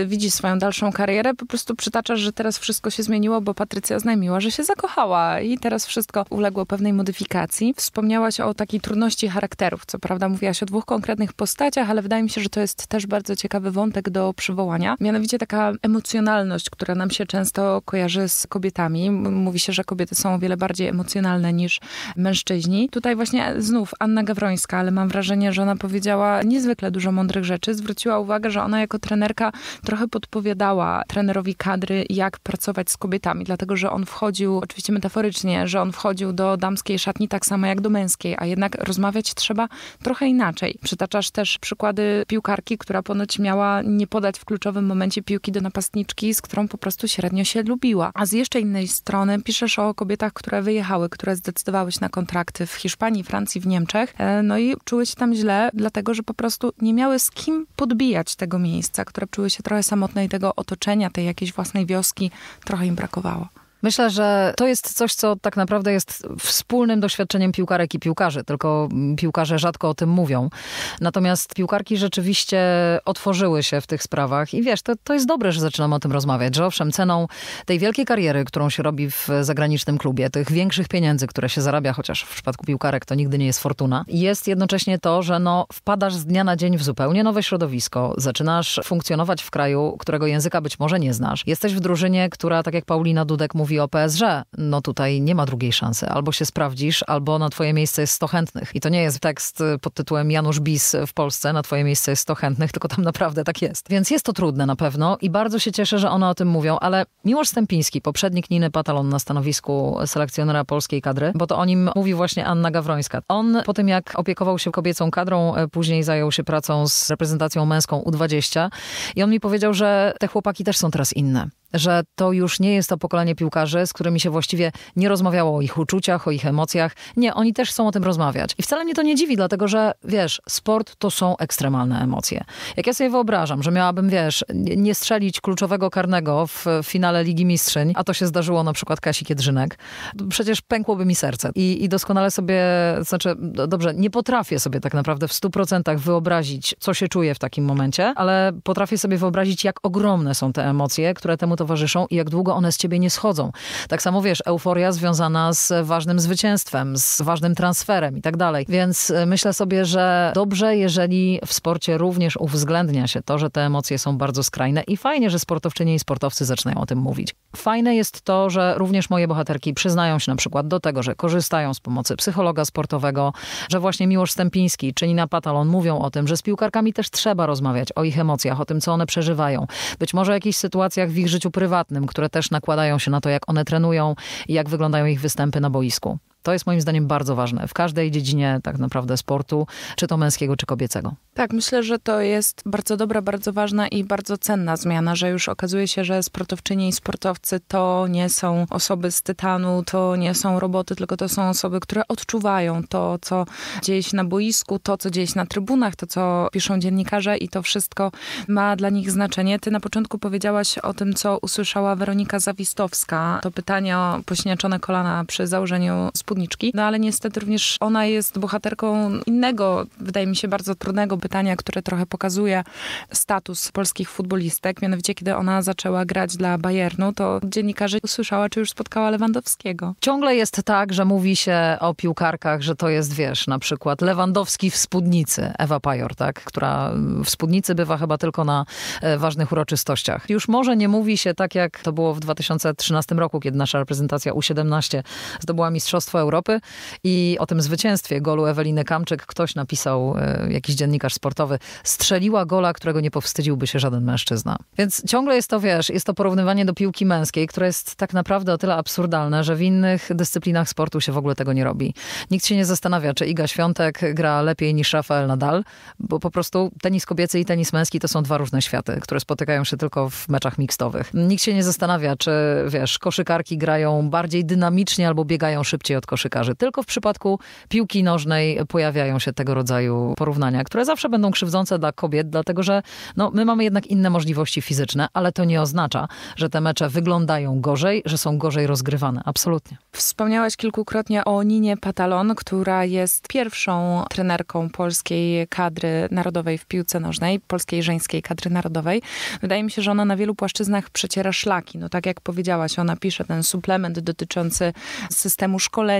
widzi swoją dalszą karierę, po prostu przytaczasz, że teraz wszystko się zmieniło, bo Patrycja oznajmiła, że się zakochała i teraz wszystko uległo pewnej modyfikacji. Wspomniałaś o takiej trudności charakterów, co prawda mówiłaś o dwóch konkretnych postaciach, ale wydaje mi się, że to jest też bardzo ciekawy wątek do przywołania. Mianowicie taka emocjonalność, która nam się często kojarzy z kobietami. Mówi się, że kobiety są o wiele bardziej emocjonalne niż mężczyźni. Tutaj właśnie znów Anna Gawrońska, ale mam wrażenie, że ona powiedziała niezwykle dużo mądrych rzeczy. Zwróciła uwagę, że ona jako trenerka trochę podpowiadała trenerowi kadry, jak pracować z kobietami, dlatego że on wchodził, oczywiście metaforycznie, że on wchodził do damskiej szatni tak samo jak do męskiej, a jednak rozmawiać trzeba trochę inaczej. Przytaczasz też przykłady piłkarki, która ponoć miała nie podać w kluczowym momencie piłki do napastniczki, z którą po prostu średnio się lubiła. A z jeszcze innej strony piszesz o kobietach, które wyjechały, które zdecydowały się na kontrakty w Hiszpanii, Francji, w Niemczech, e, no i czuły się tam źle, dlatego że po prostu nie miały z kim podbijać tego miejsca, które czuły się trochę samotne i tego otoczenia, tej jakiejś własnej wioski trochę im brakowało. Myślę, że to jest coś, co tak naprawdę jest wspólnym doświadczeniem piłkarek i piłkarzy, tylko piłkarze rzadko o tym mówią. Natomiast piłkarki rzeczywiście otworzyły się w tych sprawach i wiesz, to, to jest dobre, że zaczynamy o tym rozmawiać, że owszem, ceną tej wielkiej kariery, którą się robi w zagranicznym klubie, tych większych pieniędzy, które się zarabia, chociaż w przypadku piłkarek to nigdy nie jest fortuna, jest jednocześnie to, że no, wpadasz z dnia na dzień w zupełnie nowe środowisko, zaczynasz funkcjonować w kraju, którego języka być może nie znasz. Jesteś w drużynie, która, tak jak Paulina Dudek mówi, o PSŻ, no tutaj nie ma drugiej szansy. Albo się sprawdzisz, albo na twoje miejsce jest 100 chętnych. I to nie jest tekst y, pod tytułem Janusz Bis w Polsce, na twoje miejsce jest 100 chętnych, tylko tam naprawdę tak jest. Więc jest to trudne na pewno i bardzo się cieszę, że one o tym mówią, ale Miłosz Stępiński, poprzednik Niny Patalon na stanowisku selekcjonera polskiej kadry, bo to o nim mówi właśnie Anna Gawrońska. On po tym jak opiekował się kobiecą kadrą, e, później zajął się pracą z reprezentacją męską U20 i on mi powiedział, że te chłopaki też są teraz inne że to już nie jest to pokolenie piłkarzy, z którymi się właściwie nie rozmawiało o ich uczuciach, o ich emocjach. Nie, oni też chcą o tym rozmawiać. I wcale mnie to nie dziwi, dlatego że wiesz, sport to są ekstremalne emocje. Jak ja sobie wyobrażam, że miałabym, wiesz, nie strzelić kluczowego karnego w finale Ligi Mistrzyń, a to się zdarzyło na przykład Kasi Kiedrzynek, przecież pękłoby mi serce. I, i doskonale sobie, znaczy, dobrze, nie potrafię sobie tak naprawdę w 100% wyobrazić, co się czuję w takim momencie, ale potrafię sobie wyobrazić, jak ogromne są te emocje, które temu towarzyszą i jak długo one z ciebie nie schodzą. Tak samo wiesz, euforia związana z ważnym zwycięstwem, z ważnym transferem i tak dalej. Więc e, myślę sobie, że dobrze, jeżeli w sporcie również uwzględnia się to, że te emocje są bardzo skrajne i fajnie, że sportowczynie i sportowcy zaczynają o tym mówić. Fajne jest to, że również moje bohaterki przyznają się na przykład do tego, że korzystają z pomocy psychologa sportowego, że właśnie Miłosz Stępiński czy Nina Patalon mówią o tym, że z piłkarkami też trzeba rozmawiać o ich emocjach, o tym, co one przeżywają. Być może w jakichś sytuacjach w ich życiu życiu prywatnym, które też nakładają się na to, jak one trenują i jak wyglądają ich występy na boisku? To jest moim zdaniem bardzo ważne w każdej dziedzinie tak naprawdę sportu, czy to męskiego, czy kobiecego. Tak, myślę, że to jest bardzo dobra, bardzo ważna i bardzo cenna zmiana, że już okazuje się, że sportowczyni i sportowcy to nie są osoby z tytanu, to nie są roboty, tylko to są osoby, które odczuwają to, co dzieje się na boisku, to, co dzieje się na trybunach, to, co piszą dziennikarze i to wszystko ma dla nich znaczenie. Ty na początku powiedziałaś o tym, co usłyszała Weronika Zawistowska. To pytanie o pośniaczone kolana przy założeniu spód no ale niestety również ona jest bohaterką innego, wydaje mi się, bardzo trudnego pytania, które trochę pokazuje status polskich futbolistek. Mianowicie, kiedy ona zaczęła grać dla Bayernu, to dziennikarzy usłyszała, czy już spotkała Lewandowskiego. Ciągle jest tak, że mówi się o piłkarkach, że to jest, wiesz, na przykład Lewandowski w spódnicy, Ewa Pajor, tak? Która w spódnicy bywa chyba tylko na e, ważnych uroczystościach. Już może nie mówi się tak, jak to było w 2013 roku, kiedy nasza reprezentacja U17 zdobyła Mistrzostwo Europy i o tym zwycięstwie golu Eweliny Kamczyk ktoś napisał, e, jakiś dziennikarz sportowy, strzeliła gola, którego nie powstydziłby się żaden mężczyzna. Więc ciągle jest to, wiesz, jest to porównywanie do piłki męskiej, które jest tak naprawdę o tyle absurdalne, że w innych dyscyplinach sportu się w ogóle tego nie robi. Nikt się nie zastanawia, czy Iga Świątek gra lepiej niż Rafael Nadal, bo po prostu tenis kobiecy i tenis męski to są dwa różne światy, które spotykają się tylko w meczach mikstowych. Nikt się nie zastanawia, czy, wiesz, koszykarki grają bardziej dynamicznie albo biegają szybciej od koszykarki koszykarzy. Tylko w przypadku piłki nożnej pojawiają się tego rodzaju porównania, które zawsze będą krzywdzące dla kobiet, dlatego że no, my mamy jednak inne możliwości fizyczne, ale to nie oznacza, że te mecze wyglądają gorzej, że są gorzej rozgrywane. Absolutnie. Wspomniałaś kilkukrotnie o Ninie Patalon, która jest pierwszą trenerką polskiej kadry narodowej w piłce nożnej, polskiej żeńskiej kadry narodowej. Wydaje mi się, że ona na wielu płaszczyznach przeciera szlaki. No tak jak powiedziałaś, ona pisze ten suplement dotyczący systemu szkolenia,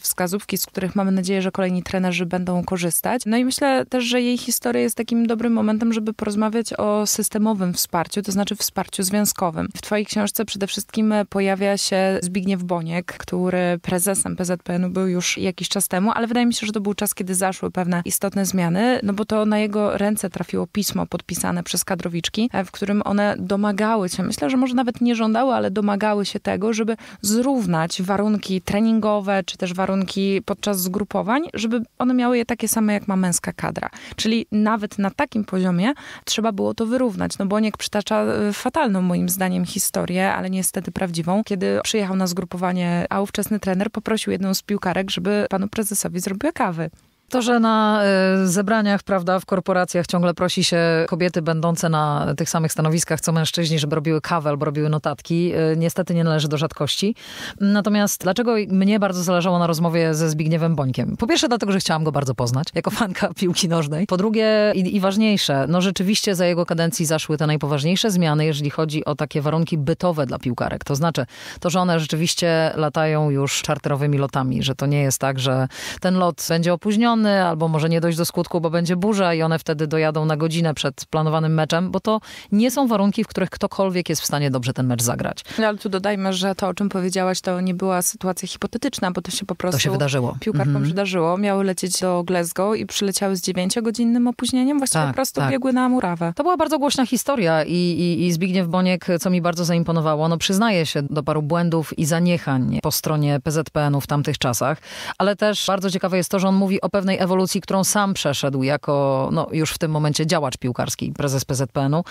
wskazówki, z których mamy nadzieję, że kolejni trenerzy będą korzystać. No i myślę też, że jej historia jest takim dobrym momentem, żeby porozmawiać o systemowym wsparciu, to znaczy wsparciu związkowym. W twojej książce przede wszystkim pojawia się Zbigniew Boniek, który prezesem PZPN-u był już jakiś czas temu, ale wydaje mi się, że to był czas, kiedy zaszły pewne istotne zmiany, no bo to na jego ręce trafiło pismo podpisane przez kadrowiczki, e, w którym one domagały się, myślę, że może nawet nie żądały, ale domagały się tego, żeby zrównać warunki treningowe, czy też warunki podczas zgrupowań, żeby one miały je takie same jak ma męska kadra. Czyli nawet na takim poziomie trzeba było to wyrównać. No bo Boniek przytacza e, fatalną moim zdaniem historię, ale niestety prawdziwą, kiedy przyjechał na zgrupowanie, a ówczesny trener poprosił jedną z piłkarek, żeby panu prezesowi zrobiła kawy. To, że na e, zebraniach, prawda, w korporacjach ciągle prosi się kobiety będące na tych samych stanowiskach co mężczyźni, żeby robiły kawę albo robiły notatki, e, niestety nie należy do rzadkości. Natomiast dlaczego mnie bardzo zależało na rozmowie ze Zbigniewem Bońkiem? Po pierwsze dlatego, że chciałam go bardzo poznać, jako fanka [LAUGHS] piłki nożnej. Po drugie i, i ważniejsze, no rzeczywiście za jego kadencji zaszły te najpoważniejsze zmiany, jeżeli chodzi o takie warunki bytowe dla piłkarek. To znaczy, to, że one rzeczywiście latają już czarterowymi lotami, że to nie jest tak, że ten lot będzie opóźniony, albo może nie dojść do skutku, bo będzie burza i one wtedy dojadą na godzinę przed planowanym meczem, bo to nie są warunki, w których ktokolwiek jest w stanie dobrze ten mecz zagrać. No, ale tu dodajmy, że to, o czym powiedziałaś, to nie była sytuacja hipotetyczna, bo to się po prostu... To się wydarzyło. Piłkarkom mm -hmm. przydarzyło. Miały lecieć do Glasgow i przyleciały z dziewięciogodzinnym opóźnieniem, właściwie tak, prostu tak. biegły na murawę. To była bardzo głośna historia i, i, i Zbigniew Boniek, co mi bardzo zaimponowało, no przyznaje się do paru błędów i zaniechań po stronie PZPN-u w tamtych czasach, ale też bardzo ciekawe jest to, że on mówi o pewnym pewnej ewolucji, którą sam przeszedł jako no, już w tym momencie działacz piłkarski, prezes PZPN-u,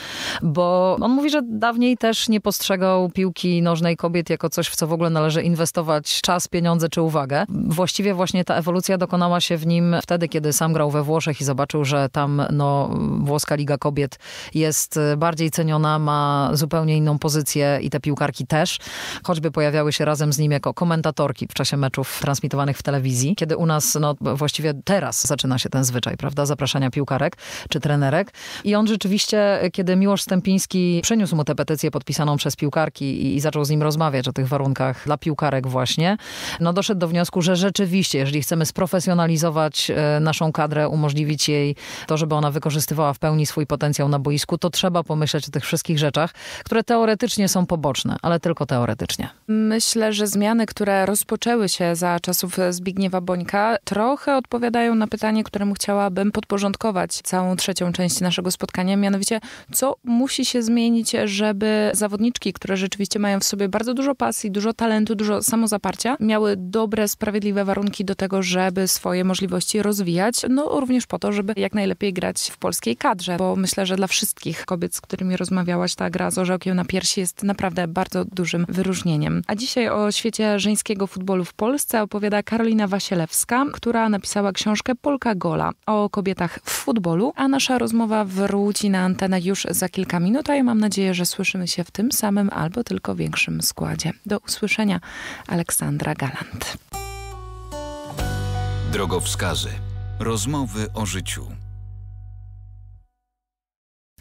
bo on mówi, że dawniej też nie postrzegał piłki nożnej kobiet jako coś, w co w ogóle należy inwestować czas, pieniądze czy uwagę. Właściwie właśnie ta ewolucja dokonała się w nim wtedy, kiedy sam grał we Włoszech i zobaczył, że tam no, włoska Liga Kobiet jest bardziej ceniona, ma zupełnie inną pozycję i te piłkarki też, choćby pojawiały się razem z nim jako komentatorki w czasie meczów transmitowanych w telewizji, kiedy u nas no, właściwie teraz zaczyna się ten zwyczaj, prawda, zapraszania piłkarek czy trenerek. I on rzeczywiście, kiedy Miłosz Stępiński przyniósł mu tę petycję podpisaną przez piłkarki i zaczął z nim rozmawiać o tych warunkach dla piłkarek właśnie, no doszedł do wniosku, że rzeczywiście, jeżeli chcemy sprofesjonalizować e, naszą kadrę, umożliwić jej to, żeby ona wykorzystywała w pełni swój potencjał na boisku, to trzeba pomyśleć o tych wszystkich rzeczach, które teoretycznie są poboczne, ale tylko teoretycznie. Myślę, że zmiany, które rozpoczęły się za czasów Zbigniewa Bońka, trochę odpowiadają odpowiadają na pytanie, któremu chciałabym podporządkować całą trzecią część naszego spotkania, mianowicie co musi się zmienić, żeby zawodniczki, które rzeczywiście mają w sobie bardzo dużo pasji, dużo talentu, dużo samozaparcia, miały dobre, sprawiedliwe warunki do tego, żeby swoje możliwości rozwijać, no również po to, żeby jak najlepiej grać w polskiej kadrze, bo myślę, że dla wszystkich kobiet, z którymi rozmawiałaś, ta gra z orzełkiem na piersi jest naprawdę bardzo dużym wyróżnieniem. A dzisiaj o świecie żeńskiego futbolu w Polsce opowiada Karolina Wasielewska, która napisała książkę książkę Polka Gola o kobietach w futbolu, a nasza rozmowa wróci na antenę już za kilka minut, a ja mam nadzieję, że słyszymy się w tym samym albo tylko większym składzie. Do usłyszenia, Aleksandra Galant. Drogowskazy. Rozmowy o życiu.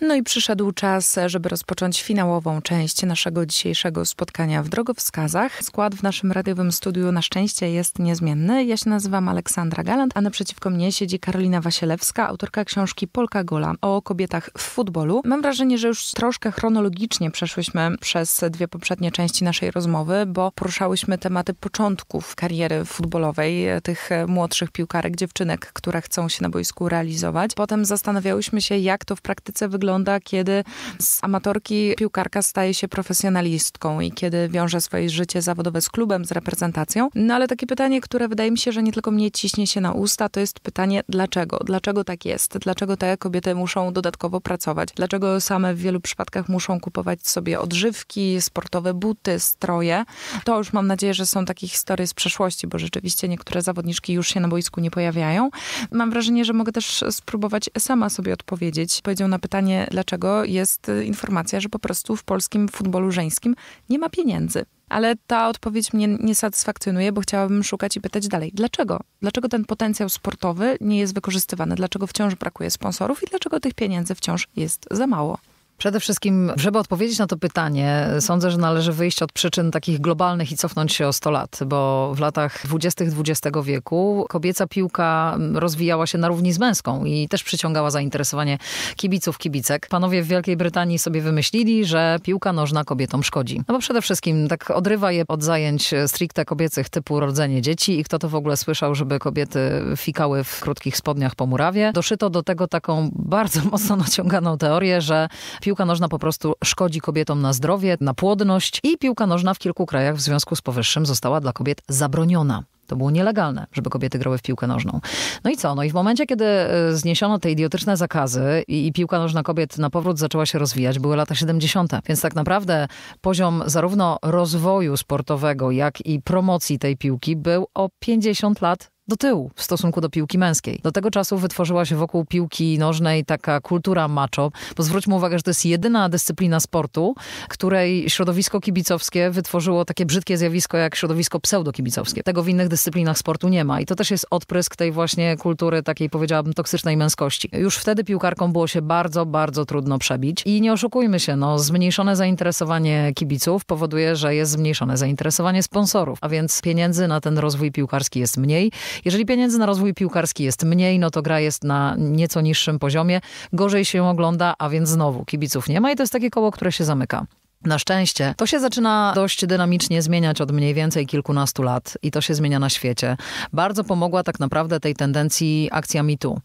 No i przyszedł czas, żeby rozpocząć finałową część naszego dzisiejszego spotkania w drogowskazach. Skład w naszym radiowym studiu na szczęście jest niezmienny. Ja się nazywam Aleksandra Galant, a naprzeciwko mnie siedzi Karolina Wasielewska, autorka książki Polka Gola o kobietach w futbolu. Mam wrażenie, że już troszkę chronologicznie przeszłyśmy przez dwie poprzednie części naszej rozmowy, bo poruszałyśmy tematy początków kariery futbolowej tych młodszych piłkarek, dziewczynek, które chcą się na boisku realizować. Potem zastanawiałyśmy się, jak to w praktyce wygląda wygląda, kiedy z amatorki piłkarka staje się profesjonalistką i kiedy wiąże swoje życie zawodowe z klubem, z reprezentacją. No ale takie pytanie, które wydaje mi się, że nie tylko mnie ciśnie się na usta, to jest pytanie dlaczego? Dlaczego tak jest? Dlaczego te kobiety muszą dodatkowo pracować? Dlaczego same w wielu przypadkach muszą kupować sobie odżywki, sportowe buty, stroje? To już mam nadzieję, że są takie historie z przeszłości, bo rzeczywiście niektóre zawodniczki już się na boisku nie pojawiają. Mam wrażenie, że mogę też spróbować sama sobie odpowiedzieć. Powiedział na pytanie, pytanie, dlaczego jest y, informacja, że po prostu w polskim futbolu żeńskim nie ma pieniędzy. Ale ta odpowiedź mnie nie satysfakcjonuje, bo chciałabym szukać i pytać dalej. Dlaczego? Dlaczego ten potencjał sportowy nie jest wykorzystywany? Dlaczego wciąż brakuje sponsorów i dlaczego tych pieniędzy wciąż jest za mało? Przede wszystkim, żeby odpowiedzieć na to pytanie, sądzę, że należy wyjść od przyczyn takich globalnych i cofnąć się o 100 lat, bo w latach 20. XX wieku kobieca piłka mm, rozwijała się na równi z męską i też przyciągała zainteresowanie kibiców, kibicek. Panowie w Wielkiej Brytanii sobie wymyślili, że piłka nożna kobietom szkodzi. No bo przede wszystkim tak odrywa je od zajęć e, stricte kobiecych typu rodzenie dzieci i kto to w ogóle słyszał, żeby kobiety fikały w krótkich spodniach po murawie. Doszyto do tego taką bardzo [LAUGHS] mocno naciąganą teorię, że piłka nożna po prostu szkodzi kobietom na zdrowie, na płodność i piłka nożna w kilku krajach w związku z powyższym została dla kobiet zabroniona. To było nielegalne, żeby kobiety grały w piłkę nożną. No i co? No i w momencie, kiedy e, zniesiono te idiotyczne zakazy i, i, piłka nożna kobiet na powrót zaczęła się rozwijać, były lata 70. Więc tak naprawdę poziom zarówno rozwoju sportowego, jak i promocji tej piłki był o 50 lat do tyłu w stosunku do piłki męskiej. Do tego czasu wytworzyła się wokół piłki nożnej taka kultura macho, bo zwróćmy uwagę, że to jest jedyna dyscyplina sportu, której środowisko kibicowskie wytworzyło takie brzydkie zjawisko jak środowisko pseudokibicowskie. Tego w innych dyscyplinach sportu nie ma i to też jest odprysk tej właśnie kultury takiej powiedziałabym toksycznej męskości. Już wtedy piłkarkom było się bardzo, bardzo trudno przebić i nie oszukujmy się, no zmniejszone zainteresowanie kibiców powoduje, że jest zmniejszone zainteresowanie sponsorów, a więc pieniędzy na ten rozwój piłkarski jest mniej jeżeli pieniędzy na rozwój piłkarski jest mniej, no to gra jest na nieco niższym poziomie, gorzej się ją ogląda, a więc znowu kibiców nie ma i to jest takie koło, które się zamyka. Na szczęście to się zaczyna dość dynamicznie zmieniać od mniej więcej kilkunastu lat i to się zmienia na świecie. Bardzo pomogła tak naprawdę tej tendencji akcja #MeToo,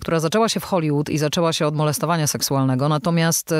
która zaczęła się w Hollywood i zaczęła się od molestowania seksualnego, natomiast yy,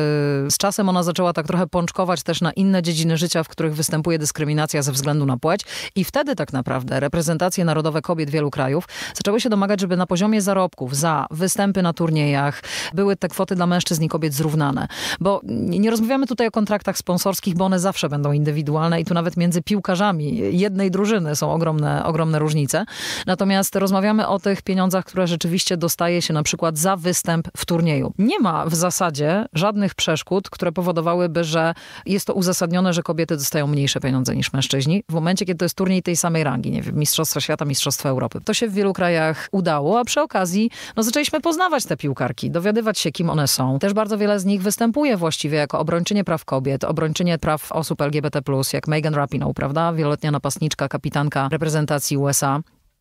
z czasem ona zaczęła tak trochę pączkować też na inne dziedziny życia, w których występuje dyskryminacja ze względu na płeć i wtedy tak naprawdę reprezentacje narodowe kobiet wielu krajów zaczęły się domagać, żeby na poziomie zarobków za występy na turniejach były te kwoty dla mężczyzn i kobiet zrównane. Bo nie rozmawiamy tutaj o kontraktach sponsorskich, bo one zawsze będą indywidualne i tu nawet między piłkarzami jednej drużyny są ogromne, ogromne różnice. Natomiast rozmawiamy o tych pieniądzach, które rzeczywiście dostaje się na przykład za występ w turnieju. Nie ma w zasadzie żadnych przeszkód, które powodowałyby, że jest to uzasadnione, że kobiety dostają mniejsze pieniądze niż mężczyźni w momencie, kiedy to jest turniej tej samej rangi, nie wiem, Mistrzostwa Świata, Mistrzostwa Europy. To się w wielu krajach udało, a przy okazji no, zaczęliśmy poznawać te piłkarki, dowiadywać się, kim one są. Też bardzo wiele z nich występuje właściwie jako obrończynie praw kobiet, obrończynie praw osób LGBT+, jak Megan Rapinoe, prawda? Wieloletnia napastniczka, kapitanka reprezentacji USA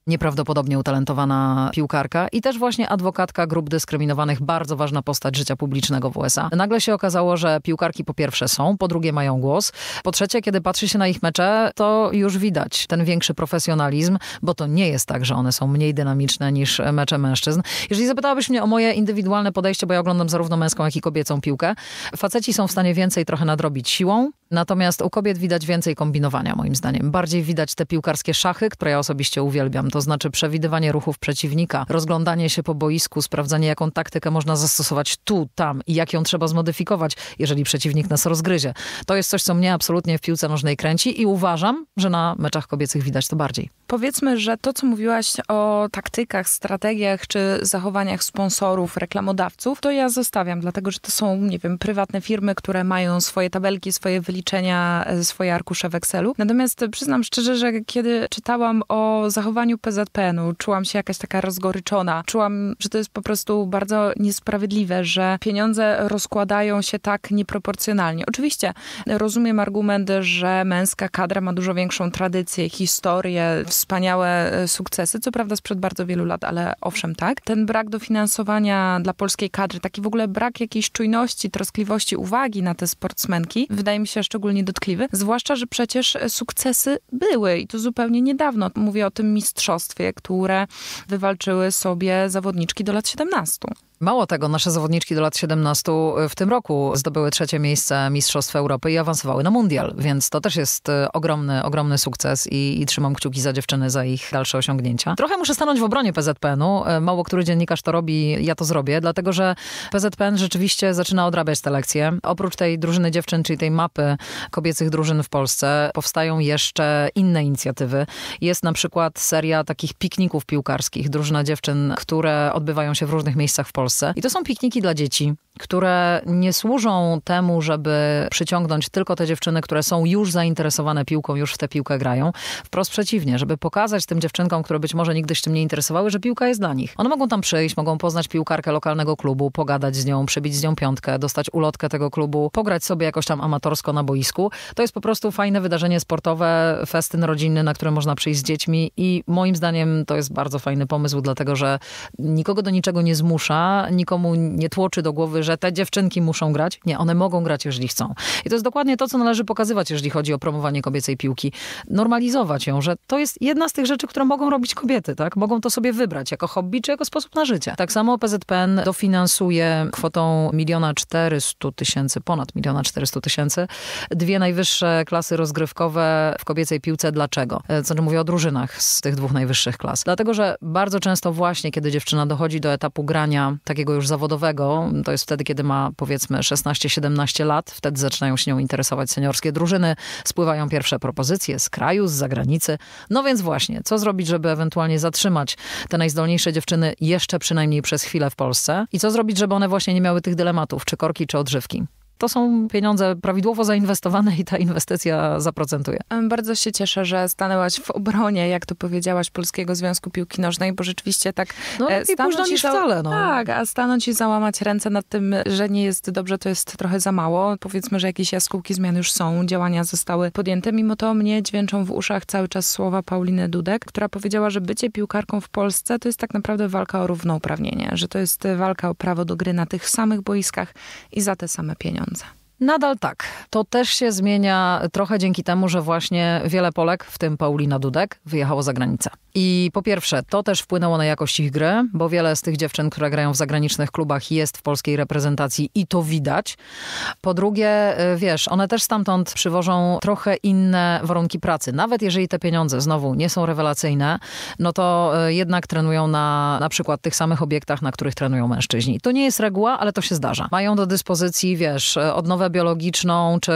nieprawdopodobnie utalentowana piłkarka i też właśnie adwokatka grup dyskryminowanych, bardzo ważna postać życia publicznego w USA. Nagle się okazało, że piłkarki po pierwsze są, po drugie mają głos, po trzecie, kiedy patrzy się na ich mecze, to już widać ten większy profesjonalizm, bo to nie jest tak, że one są mniej dynamiczne niż mecze mężczyzn. Jeżeli zapytałabyś mnie o moje indywidualne podejście, bo ja oglądam zarówno męską, jak i kobiecą piłkę, faceci są w stanie więcej trochę nadrobić siłą, Natomiast u kobiet widać więcej kombinowania, moim zdaniem. Bardziej widać te piłkarskie szachy, które ja osobiście uwielbiam, to znaczy przewidywanie ruchów przeciwnika, rozglądanie się po boisku, sprawdzanie, jaką taktykę można zastosować tu, tam i jak ją trzeba zmodyfikować, jeżeli przeciwnik nas rozgryzie. To jest coś, co mnie absolutnie w piłce nożnej kręci i uważam, że na meczach kobiecych widać to bardziej. Powiedzmy, że to, co mówiłaś o taktykach, strategiach czy zachowaniach sponsorów, reklamodawców, to ja zostawiam, dlatego że to są, nie wiem, prywatne firmy, które mają swoje tabelki, swoje wyliczenia wyliczenia e, swoje arkusze w Excelu. Natomiast e, przyznam szczerze, że kiedy czytałam o zachowaniu PZPN-u, czułam się jakaś taka rozgoryczona. Czułam, że to jest po prostu bardzo niesprawiedliwe, że pieniądze rozkładają się tak nieproporcjonalnie. Oczywiście rozumiem argument, że męska kadra ma dużo większą tradycję, historię, wspaniałe e, sukcesy, co prawda sprzed bardzo wielu lat, ale owszem, tak. Ten brak dofinansowania dla polskiej kadry, taki w ogóle brak jakiejś czujności, troskliwości, uwagi na te sportsmenki, wydaje mi się szczególnie dotkliwy, zwłaszcza, że przecież e, sukcesy były i to zupełnie niedawno. Mówię o tym mistrzostwie, które wywalczyły sobie zawodniczki do lat 17. Mało tego, nasze zawodniczki do lat 17 e, w tym roku zdobyły trzecie miejsce Mistrzostw Europy i awansowały na mundial, więc to też jest e, ogromny, ogromny sukces i, i trzymam kciuki za dziewczyny, za ich dalsze osiągnięcia. Trochę muszę stanąć w obronie PZPN-u. E, mało który dziennikarz to robi, ja to zrobię, dlatego że PZPN rzeczywiście zaczyna odrabiać te lekcje. Oprócz tej drużyny dziewczyn, czyli tej mapy kobiecych drużyn w Polsce, powstają jeszcze inne inicjatywy. Jest na przykład seria takich pikników piłkarskich, drużyna dziewczyn, które odbywają się w różnych miejscach w Polsce. Polsce. I to są pikniki dla dzieci które nie służą temu, żeby przyciągnąć tylko te dziewczyny, które są już zainteresowane piłką, już w tę piłkę grają. Wprost przeciwnie, żeby pokazać tym dziewczynkom, które być może nigdy się tym nie interesowały, że piłka jest dla nich. One mogą tam przyjść, mogą poznać piłkarkę lokalnego klubu, pogadać z nią, przybić z nią piątkę, dostać ulotkę tego klubu, pograć sobie jakoś tam amatorsko na boisku. To jest po prostu fajne wydarzenie sportowe, festyn rodzinny, na które można przyjść z dziećmi i moim zdaniem to jest bardzo fajny pomysł, dlatego że nikogo do niczego nie zmusza, nikomu nie tłoczy do głowy, że że te dziewczynki muszą grać. Nie, one mogą grać, jeżeli chcą. I to jest dokładnie to, co należy pokazywać, jeżeli chodzi o promowanie kobiecej piłki. Normalizować ją, że to jest jedna z tych rzeczy, które mogą robić kobiety, tak? Mogą to sobie wybrać jako hobby, czy jako sposób na życie. Tak samo PZPN dofinansuje kwotą miliona 400 tysięcy, ponad miliona 400 tysięcy, dwie najwyższe klasy rozgrywkowe w kobiecej piłce. Dlaczego? E, znaczy mówię o drużynach z tych dwóch najwyższych klas. Dlatego, że bardzo często właśnie, kiedy dziewczyna dochodzi do etapu grania takiego już zawodowego, to jest wtedy wtedy, kiedy ma powiedzmy 16-17 lat, wtedy zaczynają się nią interesować seniorskie drużyny, spływają pierwsze propozycje z kraju, z zagranicy. No więc właśnie, co zrobić, żeby ewentualnie zatrzymać te najzdolniejsze dziewczyny jeszcze przynajmniej przez chwilę w Polsce i co zrobić, żeby one właśnie nie miały tych dylematów, czy korki, czy odżywki? to są pieniądze prawidłowo zainwestowane i ta inwestycja zaprocentuje. Bardzo się cieszę, że stanęłaś w obronie, jak to powiedziałaś, Polskiego Związku Piłki Nożnej, bo rzeczywiście tak... No lepiej późno niż za... wcale, no. Tak, a stanąć i załamać ręce nad tym, że nie jest dobrze, to jest trochę za mało. Powiedzmy, że jakieś jaskółki zmian już są, działania zostały podjęte. Mimo to mnie dźwięczą w uszach cały czas słowa Pauliny Dudek, która powiedziała, że bycie piłkarką w Polsce to jest tak naprawdę walka o równouprawnienie, że to jest walka o prawo do gry na tych samych boiskach i za te same pieniądze. sounds. Nadal tak. To też się zmienia trochę dzięki temu, że właśnie wiele Polek, w tym Paulina Dudek, wyjechało za granicę. I po pierwsze, to też wpłynęło na jakość ich gry, bo wiele z tych dziewczyn, które grają w zagranicznych klubach, jest w polskiej reprezentacji i to widać. Po drugie, y, wiesz, one też stamtąd przywożą trochę inne warunki pracy. Nawet jeżeli te pieniądze znowu nie są rewelacyjne, no to y, jednak trenują na na przykład tych samych obiektach, na których trenują mężczyźni. To nie jest reguła, ale to się zdarza. Mają do dyspozycji, wiesz, y, odnowę biologiczną, czy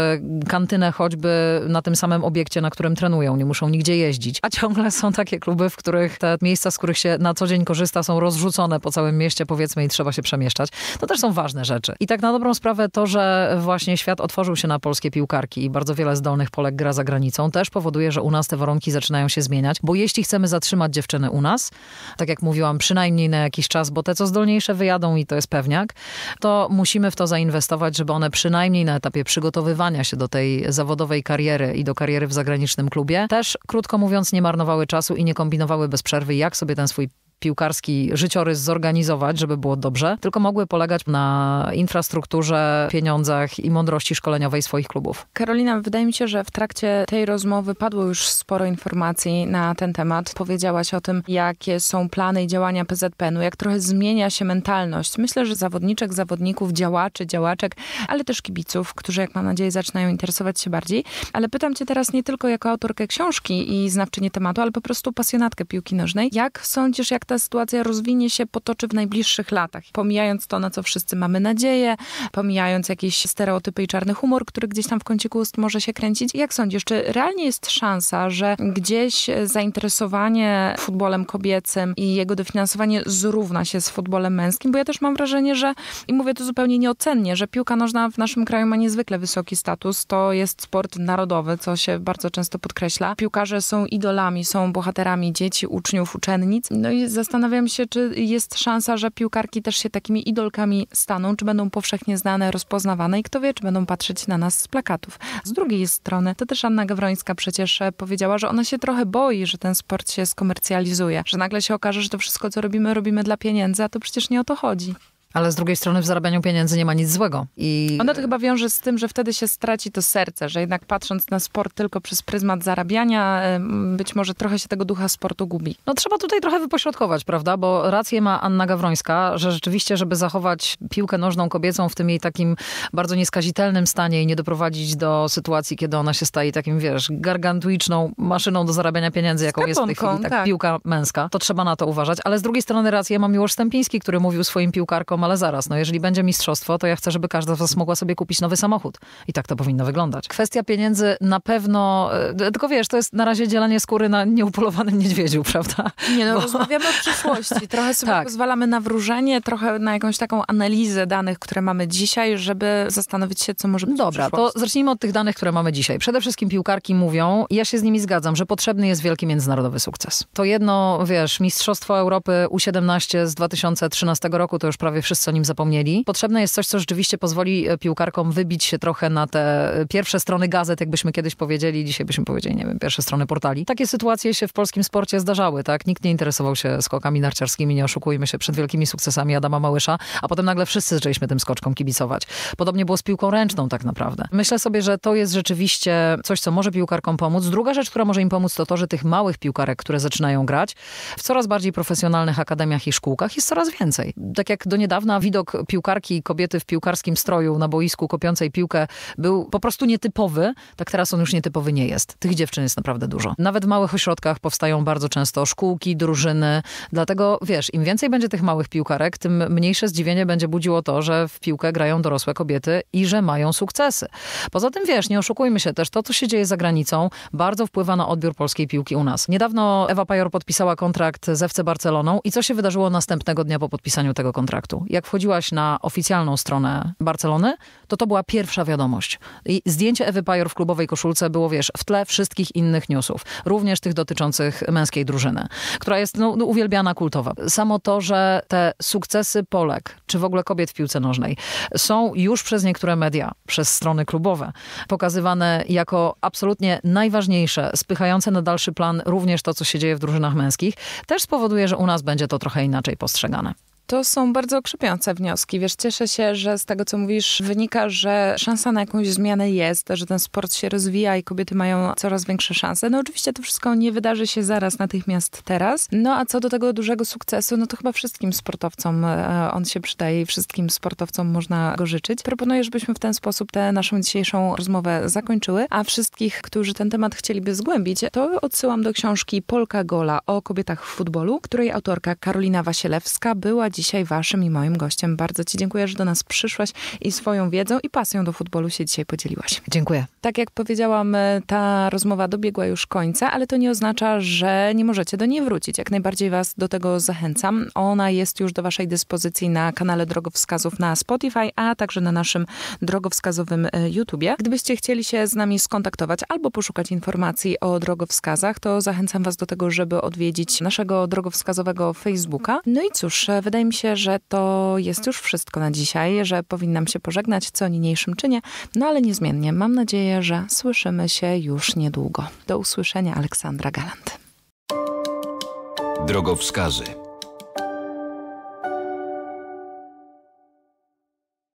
kantynę choćby na tym samym obiekcie, na którym trenują. Nie muszą nigdzie jeździć. A ciągle są takie kluby, w których te miejsca, z których się na co dzień korzysta, są rozrzucone po całym mieście, powiedzmy, i trzeba się przemieszczać. To też są ważne rzeczy. I tak na dobrą sprawę to, że właśnie świat otworzył się na polskie piłkarki i bardzo wiele zdolnych Polek gra za granicą, też powoduje, że u nas te warunki zaczynają się zmieniać, bo jeśli chcemy zatrzymać dziewczyny u nas, tak jak mówiłam, przynajmniej na jakiś czas, bo te co zdolniejsze wyjadą i to jest pewniak, to musimy w to zainwestować, żeby one przynajmniej na etapie przygotowywania się do tej zawodowej kariery i do kariery w zagranicznym klubie, też krótko mówiąc nie marnowały czasu i nie kombinowały bez przerwy, jak sobie ten swój piłkarski życiorys zorganizować, żeby było dobrze, tylko mogły polegać na infrastrukturze, pieniądzach i mądrości szkoleniowej swoich klubów. Karolina, wydaje mi się, że w trakcie tej rozmowy padło już sporo informacji na ten temat. Powiedziałaś o tym, jakie są plany i działania PZPN-u, jak trochę zmienia się mentalność. Myślę, że zawodniczek, zawodników, działaczy, działaczek, ale też kibiców, którzy, jak mam nadzieję, zaczynają interesować się bardziej. Ale pytam cię teraz nie tylko jako autorkę książki i znawczyni tematu, ale po prostu pasjonatkę piłki nożnej. Jak sądzisz, jak ta ta sytuacja rozwinie się, potoczy w najbliższych latach. Pomijając to, na co wszyscy mamy nadzieję, pomijając jakieś stereotypy i czarny humor, który gdzieś tam w kąciku ust może się kręcić. Jak sądzisz, czy realnie jest szansa, że gdzieś zainteresowanie futbolem kobiecym i jego dofinansowanie zrówna się z futbolem męskim? Bo ja też mam wrażenie, że, i mówię to zupełnie nieocennie, że piłka nożna w naszym kraju ma niezwykle wysoki status. To jest sport narodowy, co się bardzo często podkreśla. Piłkarze są idolami, są bohaterami dzieci, uczniów, uczennic. No i Zastanawiam się, czy jest szansa, że piłkarki też się takimi idolkami staną, czy będą powszechnie znane, rozpoznawane i kto wie, czy będą patrzeć na nas z plakatów. Z drugiej strony, to też Anna Gawrońska przecież e, powiedziała, że ona się trochę boi, że ten sport się skomercjalizuje, że nagle się okaże, że to wszystko, co robimy, robimy dla pieniędzy, a to przecież nie o to chodzi. Ale z drugiej strony w zarabianiu pieniędzy nie ma nic złego. I... Ono to chyba wiąże z tym, że wtedy się straci to serce, że jednak patrząc na sport tylko przez pryzmat zarabiania, być może trochę się tego ducha sportu gubi. No trzeba tutaj trochę wypośrodkować, prawda? Bo rację ma Anna Gawrońska, że rzeczywiście, żeby zachować piłkę nożną kobiecą w tym jej takim bardzo nieskazitelnym stanie i nie doprowadzić do sytuacji, kiedy ona się staje takim, wiesz, gargantuiczną maszyną do zarabiania pieniędzy, jaką jest w tej chwili tak, tak. piłka męska, to trzeba na to uważać. Ale z drugiej strony rację ma Miłosz Stępiński, który mówił swoim piłkarkom, ale zaraz, no jeżeli będzie mistrzostwo, to ja chcę, żeby każda z was mogła sobie kupić nowy samochód. I tak to powinno wyglądać. Kwestia pieniędzy na pewno, e, tylko wiesz, to jest na razie dzielenie skóry na nieupolowanym niedźwiedziu, [LAUGHS] prawda? Nie no, Bo... rozmawiamy o przyszłości. Trochę [LAUGHS] sobie tak. pozwalamy na wróżenie, trochę na jakąś taką analizę danych, które mamy dzisiaj, żeby zastanowić się, co może być Dobra, to zacznijmy od tych danych, które mamy dzisiaj. Przede wszystkim piłkarki mówią, i ja się z nimi zgadzam, że potrzebny jest wielki międzynarodowy sukces. To jedno, wiesz, Mistrzostwo Europy U17 z 2013 roku, to już prawie wszystko wszyscy o nim zapomnieli. Potrzebne jest coś, co rzeczywiście pozwoli e, piłkarkom wybić się trochę na te e, pierwsze strony gazet, jakbyśmy kiedyś powiedzieli, dzisiaj byśmy powiedzieli, nie wiem, pierwsze strony portali. Takie sytuacje się w polskim sporcie zdarzały, tak? Nikt nie interesował się skokami narciarskimi, nie oszukujmy się, przed wielkimi sukcesami Adama Małysza, a potem nagle wszyscy zaczęliśmy tym skoczkom kibicować. Podobnie było z piłką ręczną tak naprawdę. Myślę sobie, że to jest rzeczywiście coś, co może piłkarkom pomóc. Druga rzecz, która może im pomóc, to to, że tych małych piłkarek, które zaczynają grać, w coraz bardziej profesjonalnych akademiach i szkółkach jest coraz więcej. Tak jak do niedawna na widok piłkarki kobiety w piłkarskim stroju na boisku kopiącej piłkę był po prostu nietypowy, tak teraz on już nietypowy nie jest. Tych dziewczyn jest naprawdę dużo. Nawet w małych ośrodkach powstają bardzo często szkółki, drużyny. Dlatego wiesz, im więcej będzie tych małych piłkarek, tym mniejsze zdziwienie będzie budziło to, że w piłkę grają dorosłe kobiety i że mają sukcesy. Poza tym wiesz, nie oszukujmy się też, to co się dzieje za granicą bardzo wpływa na odbiór polskiej piłki u nas. Niedawno Ewa Pajor podpisała kontrakt z FC Barceloną i co się wydarzyło następnego dnia po podpisaniu tego kontraktu? jak wchodziłaś na oficjalną stronę Barcelony, to to była pierwsza wiadomość. I zdjęcie Ewy Pajor w klubowej koszulce było, wiesz, w tle wszystkich innych newsów, również tych dotyczących męskiej drużyny, która jest no, no uwielbiana, kultowa. Samo to, że te sukcesy Polek, czy w ogóle kobiet w piłce nożnej, są już przez niektóre media, przez strony klubowe, pokazywane jako absolutnie najważniejsze, spychające na dalszy plan również to, co się dzieje w drużynach męskich, też spowoduje, że u nas będzie to trochę inaczej postrzegane. To są bardzo krzepiące wnioski. Wiesz, cieszę się, że z tego, co mówisz, wynika, że szansa na jakąś zmianę jest, że ten sport się rozwija i kobiety mają coraz większe szanse. No oczywiście to wszystko nie wydarzy się zaraz, natychmiast teraz. No a co do tego dużego sukcesu, no to chyba wszystkim sportowcom e, on się przydaje i wszystkim sportowcom można go życzyć. Proponuję, żebyśmy w ten sposób tę naszą dzisiejszą rozmowę zakończyły, a wszystkich, którzy ten temat chcieliby zgłębić, to odsyłam do książki Polka Gola o kobietach w futbolu, której autorka Karolina Wasielewska była dzisiaj waszym i moim gościem. Bardzo ci dziękuję, że do nas przyszłaś i swoją wiedzą i pasją do futbolu się dzisiaj podzieliłaś. Dziękuję. Tak jak powiedziałam, e, ta rozmowa dobiegła już końca, ale to nie oznacza, że nie możecie do niej wrócić. Jak najbardziej was do tego zachęcam. Ona jest już do waszej dyspozycji na kanale Drogowskazów na Spotify, a także na naszym drogowskazowym e, YouTubie. Gdybyście chcieli się z nami skontaktować albo poszukać informacji o drogowskazach, to zachęcam was do tego, żeby odwiedzić naszego drogowskazowego Facebooka. No i cóż, e, wydaje wydaje mi się, że to jest już wszystko na dzisiaj, że powinnam się pożegnać co niniejszym czynie, no ale niezmiennie mam nadzieję, że słyszymy się już niedługo. Do usłyszenia, Aleksandra Galant. Drogowskazy.